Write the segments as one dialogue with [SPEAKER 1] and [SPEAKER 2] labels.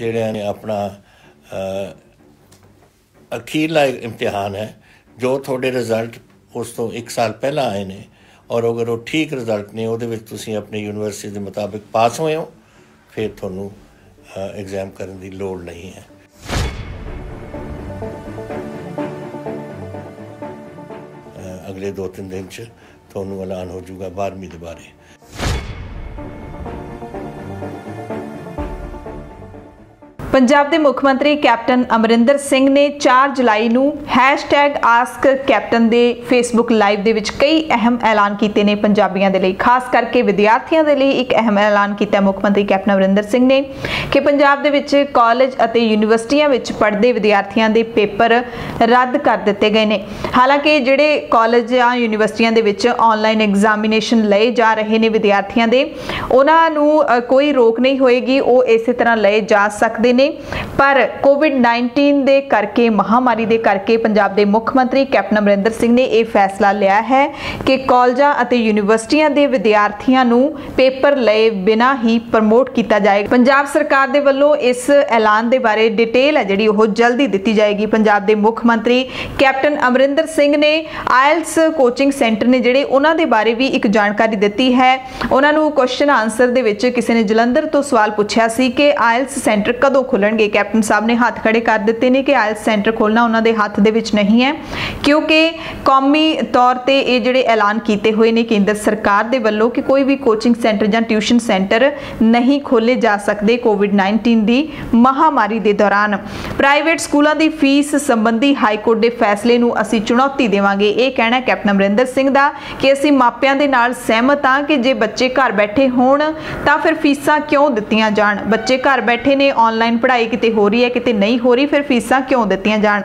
[SPEAKER 1] ਜਿਹੜਿਆਂ ਨੇ ਆਪਣਾ ਅਖੀਰਲਾ ਇਮਤਿਹਾਨ ਹੈ ਜੋ ਤੁਹਾਡੇ ਰਿਜ਼ਲਟ ਉਸ ਤੋਂ 1 ਸਾਲ ਪਹਿਲਾਂ ਆਏ ਨੇ ਔਰ ਅਗਰ ਉਹ ਠੀਕ ਰਿਜ਼ਲਟ ਨੇ ਉਹਦੇ ਵਿੱਚ ਤੁਸੀਂ ਆਪਣੀ ਯੂਨੀਵਰਸਿਟੀ ਦੇ ਮੁਤਾਬਿਕ ਪਾਸ ਹੋਏ ਹੋ ਫਿਰ ਤੁਹਾਨੂੰ ਐਗਜ਼ਾਮ ਕਰਨ ਦੀ ਲੋੜ ਨਹੀਂ ਹੈ ਅਗਲੇ 2-3 ਦਿਨ ਚ ਤੁਹਾਨੂੰ ਐਲਾਨ ਹੋ ਜਾਊਗਾ 12ਵੀਂ ਦੇ ਬਾਰੇ
[SPEAKER 2] ਪੰਜਾਬ ਦੇ ਮੁੱਖ ਮੰਤਰੀ ਕੈਪਟਨ ਅਮਰਿੰਦਰ ਸਿੰਘ ਨੇ 4 ਜੁਲਾਈ ਨੂੰ #askcaptain ਦੇ ਫੇਸਬੁੱਕ ਲਾਈਵ ਦੇ ਵਿੱਚ ਕਈ ਅਹਿਮ ਐਲਾਨ ਕੀਤੇ ਨੇ ਪੰਜਾਬੀਆਂ ਦੇ ਲਈ ਖਾਸ ਕਰਕੇ ਵਿਦਿਆਰਥੀਆਂ ਦੇ ਲਈ ਇੱਕ ਅਹਿਮ ਐਲਾਨ ਕੀਤਾ ਮੁੱਖ ਮੰਤਰੀ ਕੈਪਟਨ ਅਮਰਿੰਦਰ ਸਿੰਘ ਨੇ ਕਿ ਪੰਜਾਬ ਦੇ ਵਿੱਚ ਕਾਲਜ ਅਤੇ ਯੂਨੀਵਰਸਿਟੀਆਂ ਵਿੱਚ ਪੜ੍ਹਦੇ ਵਿਦਿਆਰਥੀਆਂ ਦੇ ਪੇਪਰ ਰੱਦ ਕਰ ਦਿੱਤੇ ਗਏ ਨੇ ਹਾਲਾਂਕਿ ਜਿਹੜੇ ਕਾਲਜ ਜਾਂ ਯੂਨੀਵਰਸਿਟੀਆਂ ਦੇ ਵਿੱਚ ਆਨਲਾਈਨ ਐਗਜ਼ਾਮੀਨੇਸ਼ਨ ਲਏ ਜਾ ਰਹੇ ਨੇ ਵਿਦਿਆਰਥੀਆਂ ਦੇ ਉਹਨਾਂ ਨੂੰ ਕੋਈ ਰੋਕ ਨਹੀਂ ਹੋਏਗੀ ਉਹ ਇਸੇ ਤਰ੍ਹਾਂ ਲਏ ਜਾ ਸਕਦੇ ਨੇ ਪਰ ਕੋਵਿਡ-19 ਦੇ ਕਰਕੇ ਮਹਾਮਾਰੀ ਦੇ ਕਰਕੇ ਪੰਜਾਬ ਦੇ ਮੁੱਖ ਮੰਤਰੀ ਕੈਪਟਨ ਅਮਰਿੰਦਰ ਸਿੰਘ ਨੇ ਇਹ ਫੈਸਲਾ ਲਿਆ ਹੈ ਕਿ ਕਾਲਜਾਂ ਅਤੇ ਯੂਨੀਵਰਸਿਟੀਆਂ ਦੇ ਵਿਦਿਆਰਥੀਆਂ ਨੂੰ ਪੇਪਰ ਲਏ ਬਿਨਾ ਹੀ ਪ੍ਰਮੋਟ ਕੀਤਾ ਜਾਏਗਾ ਪੰਜਾਬ ਸਰਕਾਰ ਦੇ ਵੱਲੋਂ ਇਸ ਐਲਾਨ ਦੇ ਬਾਰੇ ਡਿਟੇਲ ਹੈ ਜਿਹੜੀ ਉਹ ਜਲਦੀ ਦਿੱਤੀ ਜਾਏਗੀ ਪੰਜਾਬ ਦੇ ਮੁੱਖ ਮੰਤਰੀ ਕੈਪਟਨ ਅਮਰਿੰਦਰ ਸਿੰਘ ਨੇ ਆਇਲਸ ਕੋਚਿੰਗ ਸੈਂਟਰ ਨੇ ਜਿਹੜੇ ਉਹਨਾਂ ਦੇ ਬਾਰੇ ਵੀ ਇੱਕ ਜਾਣਕਾਰੀ ਦਿੱਤੀ ਹੈ ਉਹਨਾਂ ਨੂੰ ਕੁਐਸਚਨ ਆਨਸਰ ਦੇ ਵਿੱਚ ਕਿਸੇ ਨੇ ਜਲੰਧਰ ਤੋਂ ਸਵਾਲ ਪੁੱਛਿਆ ਸੀ ਕਿ ਆਇਲਸ ਸੈਂਟਰ ਕਦੋਂ ਖੁੱਲਣਗੇ ਕੈਪਟਨ ਸਾਹਿਬ ਨੇ ਹੱਥ ਖੜੇ ਕਰ ਦਿੱਤੇ ਨੇ ਕਿ ਆਇਲਸ ਸੈਂਟਰ ਖੋਲਣਾ ਉਹਨਾਂ ਦੇ ਹੱਥ ਦੇ ਵਿੱਚ ਨਹੀਂ ਹੈ ਕਿਉਂਕਿ ਕੌਮੀ ਤੌਰ ਤੇ ਇਹ ਜਿਹੜੇ ਐਲਾਨ ਕੀਤੇ ਹੋਏ ਨੇ ਕੇਂਦਰ ਸਰਕਾਰ ਦੇ ਵੱਲੋਂ ਕਿ ਕੋਈ ਵੀ ਕੋਚਿੰਗ ਸੈਂਟਰ ਜਾਂ ਟਿਊਸ਼ਨ ਸੈਂਟਰ ਨਹੀਂ ਖੋਲੇ ਜਾ ਸਕਦੇ ਕੋਵਿਡ-19 ਦੀ ਮਹਾਮਾਰੀ ਦੇ ਦੌਰਾਨ ਪ੍ਰਾਈਵੇਟ ਸਕੂਲਾਂ ਦੀ ਫੀਸ ਸੰਬੰਧੀ ਹਾਈ ਕੋਰਟ ਦੇ ਫੈਸਲੇ ਨੂੰ ਅਸੀਂ ਚੁਣੌਤੀ ਦੇਵਾਂਗੇ ਇਹ ਕਹਿਣਾ ਕੈਪਟਨ ਅਮਰਿੰਦਰ ਸਿੰਘ ਦਾ ਕਿ ਅਸੀਂ ਮਾਪਿਆਂ ਦੇ ਨਾਲ ਸਹਿਮਤ ਹਾਂ ਕਿ ਜੇ ਬੱਚੇ ਘਰ ਬੈਠੇ ਹੋਣ ਤਾਂ ਫਿਰ ਫੀਸਾਂ ਕਿਉਂ ਦਿੱਤੀਆਂ ਜਾਣ ਬੱਚੇ ਘਰ ਬੈਠੇ ਨੇ ਆਨਲਾਈਨ ਪੜ੍ਹਾਈ ਕਿਤੇ ਹੋ ਰਹੀ ਹੈ ਕਿਤੇ ਨਹੀਂ ਹੋ ਰਹੀ ਫਿਰ ਫੀਸਾਂ ਕਿਉਂ ਦਿੱਤੀਆਂ ਜਾਣ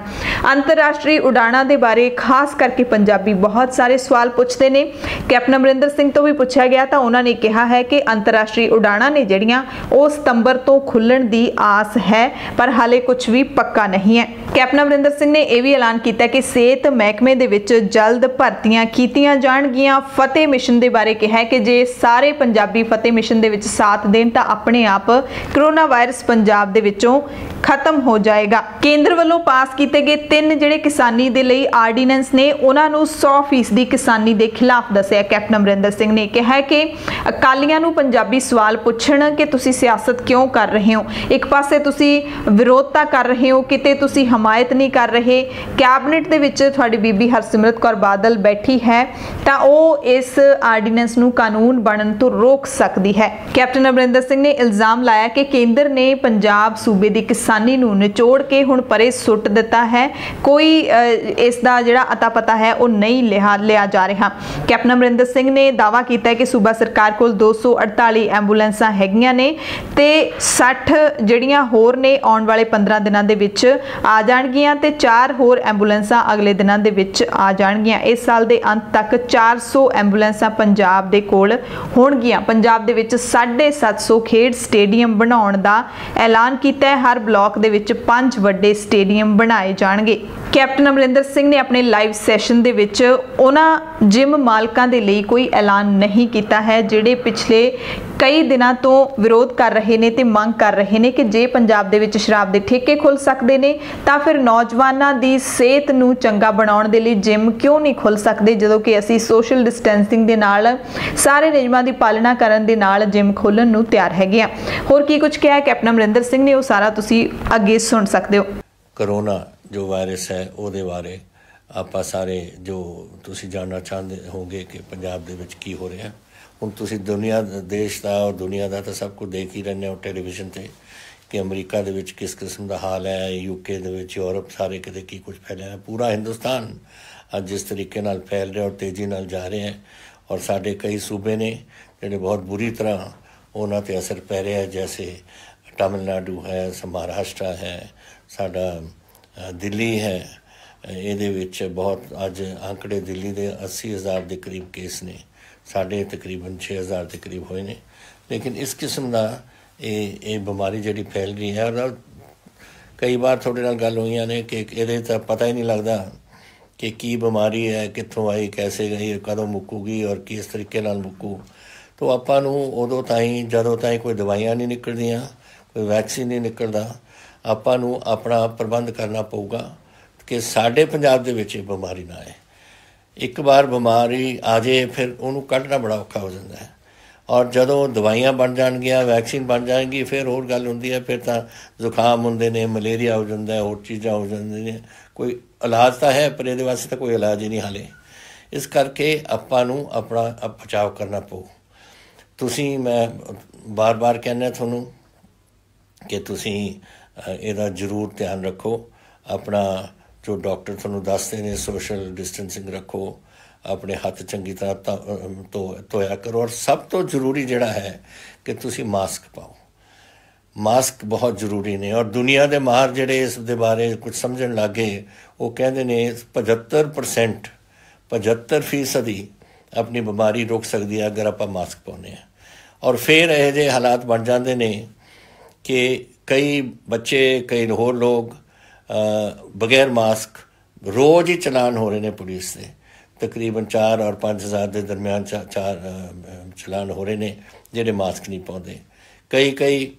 [SPEAKER 2] ਅੰਤਰਰਾਸ਼ਟਰੀ ਉਡਾਣਾਂ ਦੇ ਬਾਰੇ ਖਾਸ ਕਰਕੇ ਪੰਜਾਬੀ ਬਹੁਤ ਸਾਰੇ ਸਵਾਲ ਪੁੱਛਦੇ ਨੇ ਕੈਪਟਨ ਅਮਰਿੰਦਰ ਸਿੰਘ ਤੋਂ ਵੀ ਪੁੱਛਿਆ ਗਿਆ ਤਾਂ ਉਹਨਾਂ ਨੇ ਕਿਹਾ ਹੈ ਕਿ ਅੰਤਰਰਾਸ਼ਟਰੀ ਉਡਾਣਾਂ ਨੇ ਜਿਹੜੀਆਂ ਉਹ ਸਤੰਬਰ ਤੋਂ ਖੁੱਲਣ ਦੀ ਆਸ ਹੈ ਪਰ ਹਾਲੇ ਕੁਝ ਵੀ ਪੱਕਾ ਨਹੀਂ ਹੈ ਕੈਪਟਨ ਅਮਰਿੰਦਰ ਸਿੰਘ ਨੇ ਇਹ ਵੀ ਐਲਾਨ ਕੀਤਾ ਕਿ ਸਿਹਤ ਮਹਿਕਮੇ ਦੇ ਵਿੱਚ ਜਲਦ ਭਰਤੀਆਂ ਕੀਤੀਆਂ ਜਾਣਗੀਆਂ ਫਤਿਹ ਮਿਸ਼ਨ ਦੇ ਬਾਰੇ ਕਿਹਾ ਹੈ ਕਿ ਜੇ ਸਾਰੇ ਪੰਜਾਬੀ ਫਤਿਹ ਮਿਸ਼ਨ ਦੇ ਵਿੱਚ ਸਾਥ ਦੇਣ ਤਾਂ ਆਪਣੇ ਆਪ ਕਰੋਨਾ ਵਾਇਰਸ ਪੰਜਾਬ ਦੇ ਵਿੱਚੋਂ ਖਤਮ ਹੋ ਜਾਏਗਾ ਕੇਂਦਰ ਵੱਲੋਂ ਪਾਸ ਕੀਤੇ ਗਏ ਤਿੰਨ ਜਿਹੜੇ ਕਿਸਾਨੀ ਦੇ ਲਈ ਆਰਡੀਨੈਂਸ ਨੇ ਉਹਨਾਂ ਨੂੰ 100% ਦੀ ਕਿਸਾਨੀ ਦੇ ਖਿਲਾਫ ਦੱਸਿਆ ਕੈਪਟਨ ਅਮਰਿੰਦਰ ਸਿੰਘ ਨੇ ਕਿਹਾ ਕਿ ਅਕਾਲੀਆਂ ਨੂੰ ਪੰਜਾਬੀ ਸਵਾਲ ਪੁੱਛਣ ਕਿ ਤੁਸੀਂ ਸਿਆਸਤ ਕਿਉਂ ਕਰ ਰਹੇ ਹੋ ਇੱਕ ਪਾਸੇ ਤੁਸੀਂ ਵਿਰੋਧਤਾ ਕਰ ਰਹੇ ਹੋ ਕਿਤੇ ਤੁਸੀਂ ਹਮਾਇਤ ਨਹੀਂ ਕਰ ਰਹੇ ਕੈਬਨਿਟ ਦੇ ਵਿੱਚ ਤੁਹਾਡੀ ਬੀਬੀ ਹਰਸਿਮਰਤ ਕੌਰ ਬਾਦਲ ਬੈਠੀ ਹੈ ਤਾਂ ਉਹ ਇਸ ਆਰਡੀਨੈਂਸ ਨੂੰ ਕਾਨੂੰਨ ਬਣਨ ਤੋਂ ਰੋਕ ਸਕਦੀ ਹੈ ਕੈਪਟਨ ਅਮਰਿੰਦਰ ਸਿੰਘ ਨੇ ਇਲਜ਼ਾਮ ਲਾਇਆ ਕਿ ਕੇਂਦਰ ਨੇ ਪੰਜਾਬ ਪੰਜਾਬ ਸੂਬੇ ਦੀ ਕਿਸਾਨੀ ਨੂੰ ਨਿਚੋੜ ਕੇ ਹੁਣ ਪਰੇ ਸੁੱਟ ਦਿੱਤਾ ਹੈ ਕੋਈ ਇਸ ਦਾ ਜਿਹੜਾ ਅਤਾ ਪਤਾ ਹੈ ਉਹ ਨਹੀਂ ਲਿਆ ਲਿਆ ਜਾ ਰਿਹਾ ਕੈਪਟਨ ਅਮਰਿੰਦਰ ਸਿੰਘ ਨੇ ਦਾਵਾ ਕੀਤਾ ਹੈ ਕਿ ਸੂਬਾ ਸਰਕਾਰ ਕੋਲ 248 ਐਂਬੂਲੈਂਸਾਂ ਹੈਗੀਆਂ ਨੇ ਤੇ 60 ਜਿਹੜੀਆਂ ਹੋਰ ਨੇ ਆਉਣ ਵਾਲੇ 15 ਦਿਨਾਂ ਦੇ ਵਿੱਚ ਆ ਜਾਣਗੀਆਂ ਤੇ 4 ਹੋਰ ਐਂਬੂਲੈਂਸਾਂ ਅਗਲੇ ਦਿਨਾਂ ਦੇ ਵਿੱਚ ਆ ਜਾਣਗੀਆਂ ਇਸ ਸਾਲ ਦੇ ਅੰਤ ਤੱਕ 400 ਐਂਬੂਲੈਂਸਾਂ ਪੰਜਾਬ ਦੇ ਕੋਲ ਹੋਣਗੀਆਂ ਪੰਜਾਬ ਦੇ ਵਿੱਚ 750 ਖੇਡ ਸਟੇਡੀਅਮ ਬਣਾਉਣ ਦਾ ਐਲਾਨ ਕੀਤਾ ਹੈ ਹਰ ਬਲਾਕ ਦੇ ਵਿੱਚ ਪੰਜ ਵੱਡੇ ਸਟੇਡੀਅਮ ਬਣਾਏ ਜਾਣਗੇ ਕੈਪਟਨ ਅਮਰਿੰਦਰ ਸਿੰਘ ਨੇ ਆਪਣੇ ਲਾਈਵ ਸੈਸ਼ਨ ਦੇ ਵਿੱਚ ਉਹਨਾਂ ਜਿਮ ਮਾਲਕਾਂ ਦੇ ਲਈ ਕੋਈ ਐਲਾਨ ਨਹੀਂ ਕੀਤਾ ਹੈ ਜਿਹੜੇ ਪਿਛਲੇ ਕਈ ਦਿਨਾਂ ਤੋਂ ਵਿਰੋਧ ਕਰ ਰਹੇ ਨੇ ਤੇ ਮੰਗ ਕਰ ਰਹੇ ਨੇ ਕਿ ਜੇ ਪੰਜਾਬ ਦੇ ਵਿੱਚ ਸ਼ਰਾਬ ਦੇ ਠੇਕੇ ਖੁੱਲ ਸਕਦੇ ਨੇ ਤਾਂ ਫਿਰ ਨੌਜਵਾਨਾਂ ਦੀ ਸਿਹਤ ਨੂੰ ਚੰਗਾ ਬਣਾਉਣ ਦੇ ਲਈ ਜਿਮ ਕਿਉਂ ਨਹੀਂ ਖੁੱਲ ਸਕਦੇ ਜਦੋਂ ਕਿ ਅਸੀਂ ਸੋਸ਼ਲ ਡਿਸਟੈਂਸਿੰਗ ਦੇ ਨਾਲ ਸਾਰੇ ਨਿਯਮਾਂ ਦੀ ਪਾਲਣਾ ਕਰਨ ਦੇ ਨਾਲ ਜਿਮ ਖੋਲਣ ਨੂੰ ਤਿਆਰ ਹੈਗੇ ਆ ਹੋਰ ਕੀ ਕੁਝ ਕਿਹਾ ਕੈਪਟਨ ਅਮਰਿੰਦਰ ਸਿੰਘ ਨੇ ਉਹ ਸਾਰਾ ਤੁਸੀਂ ਅੱਗੇ ਸੁਣ ਸਕਦੇ ਹੋ
[SPEAKER 1] ਕਰੋਨਾ ਜੋ ਵਾਇਰਸ ਹੈ ਉਹਦੇ ਬਾਰੇ ਆਪਾਂ ਸਾਰੇ ਜੋ ਤੁਸੀਂ ਜਾਣਨਾ ਚਾਹੁੰਦੇ ਹੋਗੇ ਕਿ ਪੰਜਾਬ ਦੇ ਵਿੱਚ ਕੀ ਹੋ ਰਿਹਾ ਹੁਣ ਤੁਸੀਂ ਦੁਨੀਆ ਦੇਸ਼ ਦਾ ਔਰ ਦੁਨੀਆ ਦਾ ਤਾਂ ਸਭ ਕੁਝ ਦੇਖ ਹੀ ਰਹੇ ਹੋ ਟੈਲੀਵਿਜ਼ਨ ਤੇ ਕਿ ਅਮਰੀਕਾ ਦੇ ਵਿੱਚ ਕਿਸ ਕਿਸਮ ਦਾ ਹਾਲ ਹੈ ਯੂਕੇ ਦੇ ਵਿੱਚ ਯੂਰਪ ਸਾਰੇ ਕਿਤੇ ਕੀ ਕੁਝ ਫੈਲਿਆ ਹੈ ਪੂਰਾ ਹਿੰਦੁਸਤਾਨ ਅੱਜ ਜਿਸ ਤਰੀਕੇ ਨਾਲ ਫੈਲ ਰਿਹਾ ਔਰ ਤੇਜ਼ੀ ਨਾਲ ਜਾ ਰਿਹਾ ਹੈ ਔਰ ਸਾਡੇ ਕਈ ਸੂਬੇ ਨੇ ਜਿਹੜੇ ਬਹੁਤ ਬੁਰੀ ਤਰ੍ਹਾਂ ਉਹਨਾਂ ਤੇ ਅਸਰ ਪੈ ਰਿਹਾ ਹੈ ਜੈਸੇ ਤਾਮਿਲਨਾਡੂ ਹੈ ਮਹਾਰਾਸ਼ਟਰ ਹੈ ਸਾਡਾ ਦਿੱਲੀ ਹੈ ਇਹਦੇ ਵਿੱਚ ਬਹੁਤ ਅੱਜ ਅੰਕੜੇ ਦਿੱਲੀ ਦੇ 80000 ਦੇ ਕਰੀਬ ਕੇਸ ਨੇ ਸਾਡੇ ਤਕਰੀਬਨ 6000 ਦੇ ਕਰੀਬ ਹੋਏ ਨੇ ਲੇਕਿਨ ਇਸ ਕਿਸਮ ਦਾ ਇਹ ਇਹ ਬਿਮਾਰੀ ਜਿਹੜੀ ਫੈਲ ਰਹੀ ਹੈ ਔਰ ਕਈ ਵਾਰ ਤੁਹਾਡੇ ਨਾਲ ਗੱਲ ਹੋਈਆਂ ਨੇ ਕਿ ਇਹਦੇ ਤਾਂ ਪਤਾ ਹੀ ਨਹੀਂ ਲੱਗਦਾ ਕਿ ਕੀ ਬਿਮਾਰੀ ਹੈ ਕਿੱਥੋਂ ਆਈ ਕੈਸੇ ਗਈ ਕਦੋਂ ਮੁੱਕੂਗੀ ਔਰ ਕਿਸ ਤਰੀਕੇ ਨਾਲ ਮੁੱਕੂ ਤੋਂ ਆਪਾਂ ਨੂੰ ਉਦੋਂ ਤਾਈਂ ਜਦੋਂ ਤਾਈਂ ਕੋਈ ਦਵਾਈਆਂ ਨਹੀਂ ਨਿਕਲਦੀਆਂ ਕੋਈ ਵੈਕਸੀਨ ਨਹੀਂ ਨਿਕਲਦਾ ਆਪਾਂ ਨੂੰ ਆਪਣਾ ਪ੍ਰਬੰਧ ਕਰਨਾ ਪਊਗਾ ਕਿ ਸਾਡੇ ਪੰਜਾਬ ਦੇ ਵਿੱਚ ਇਹ ਬਿਮਾਰੀ ਨਾ ਆਏ ਇੱਕ ਵਾਰ ਬਿਮਾਰੀ ਆ ਜੇ ਫਿਰ ਉਹਨੂੰ ਕੱਢਣਾ ਬੜਾ ਔਖਾ ਹੋ ਜਾਂਦਾ ਹੈ ਔਰ ਜਦੋਂ ਦਵਾਈਆਂ ਬਣ ਜਾਣਗੀਆਂ ਵੈਕਸੀਨ ਬਣ ਜਾਣਗੀ ਫਿਰ ਹੋਰ ਗੱਲ ਹੁੰਦੀ ਹੈ ਫਿਰ ਤਾਂ ਜ਼ੁਕਾਮ ਹੁੰਦੇ ਨੇ ਮਲੇਰੀਆ ਹੋ ਜਾਂਦਾ ਹੈ ਹੋਰ ਚੀਜ਼ਾਂ ਹੋ ਜਾਂਦੀਆਂ ਨੇ ਕੋਈ ਇਲਾਜ ਤਾਂ ਹੈ ਪਰ ਇਹਦੇ ਵਾਸਤੇ ਤਾਂ ਕੋਈ ਇਲਾਜ ਹੀ ਨਹੀਂ ਹਾਲੇ ਇਸ ਕਰਕੇ ਆਪਾਂ ਨੂੰ ਆਪਣਾ ਬਚਾਅ ਕਰਨਾ ਪਊ ਤੁਸੀਂ ਮੈਂ ਬਾਰ-ਬਾਰ ਕਹਿੰਦਾ ਤੁਹਾਨੂੰ ਕਿ ਤੁਸੀਂ ਇਹਦਾ ਜ਼ਰੂਰ ਧਿਆਨ ਰੱਖੋ ਆਪਣਾ ਜੋ ਡਾਕਟਰ ਤੁਹਾਨੂੰ ਦੱਸਦੇ ਨੇ ਸੋਸ਼ਲ ਡਿਸਟੈਂਸਿੰਗ ਰੱਖੋ ਆਪਣੇ ਹੱਥ ਚੰਗੀ ਤਰ੍ਹਾਂ ਤੋ ਧੋਇਆ ਕਰੋ ਔਰ ਸਭ ਤੋਂ ਜ਼ਰੂਰੀ ਜਿਹੜਾ ਹੈ ਕਿ ਤੁਸੀਂ ਮਾਸਕ ਪਾਓ ਮਾਸਕ ਬਹੁਤ ਜ਼ਰੂਰੀ ਨੇ ਔਰ ਦੁਨੀਆ ਦੇ ਮਾਹਰ ਜਿਹੜੇ ਇਸ ਦੇ ਬਾਰੇ ਕੁਝ ਸਮਝਣ ਲੱਗੇ ਉਹ ਕਹਿੰਦੇ ਨੇ 75% 75% ਆਪਣੀ ਬਿਮਾਰੀ ਰੋਕ ਸਕਦੀ ਹੈ ਅਗਰ ਆਪਾਂ ਮਾਸਕ ਪਾਉਨੇ ਆ ਔਰ ਫਿਰ ਇਹ ਜੇ ਹਾਲਾਤ ਬਣ ਜਾਂਦੇ ਨੇ ਕਿ ਕਈ ਬੱਚੇ ਕਈ ਹੋਰ ਲੋਕ ਬਗੈਰ ਮਾਸਕ ਰੋਜ਼ ਹੀ ਚਲਾਨ ਹੋ ਰਹੇ ਨੇ ਪੁਲਿਸ ਦੇ ਤਕਰੀਬਨ 4 ਔਰ 5000 ਦੇ ਦਰਮਿਆਨ ਚਾਰ ਚਲਾਨ ਹੋ ਰਹੇ ਨੇ ਜਿਹੜੇ ਮਾਸਕ ਨਹੀਂ ਪਾਉਂਦੇ ਕਈ ਕਈ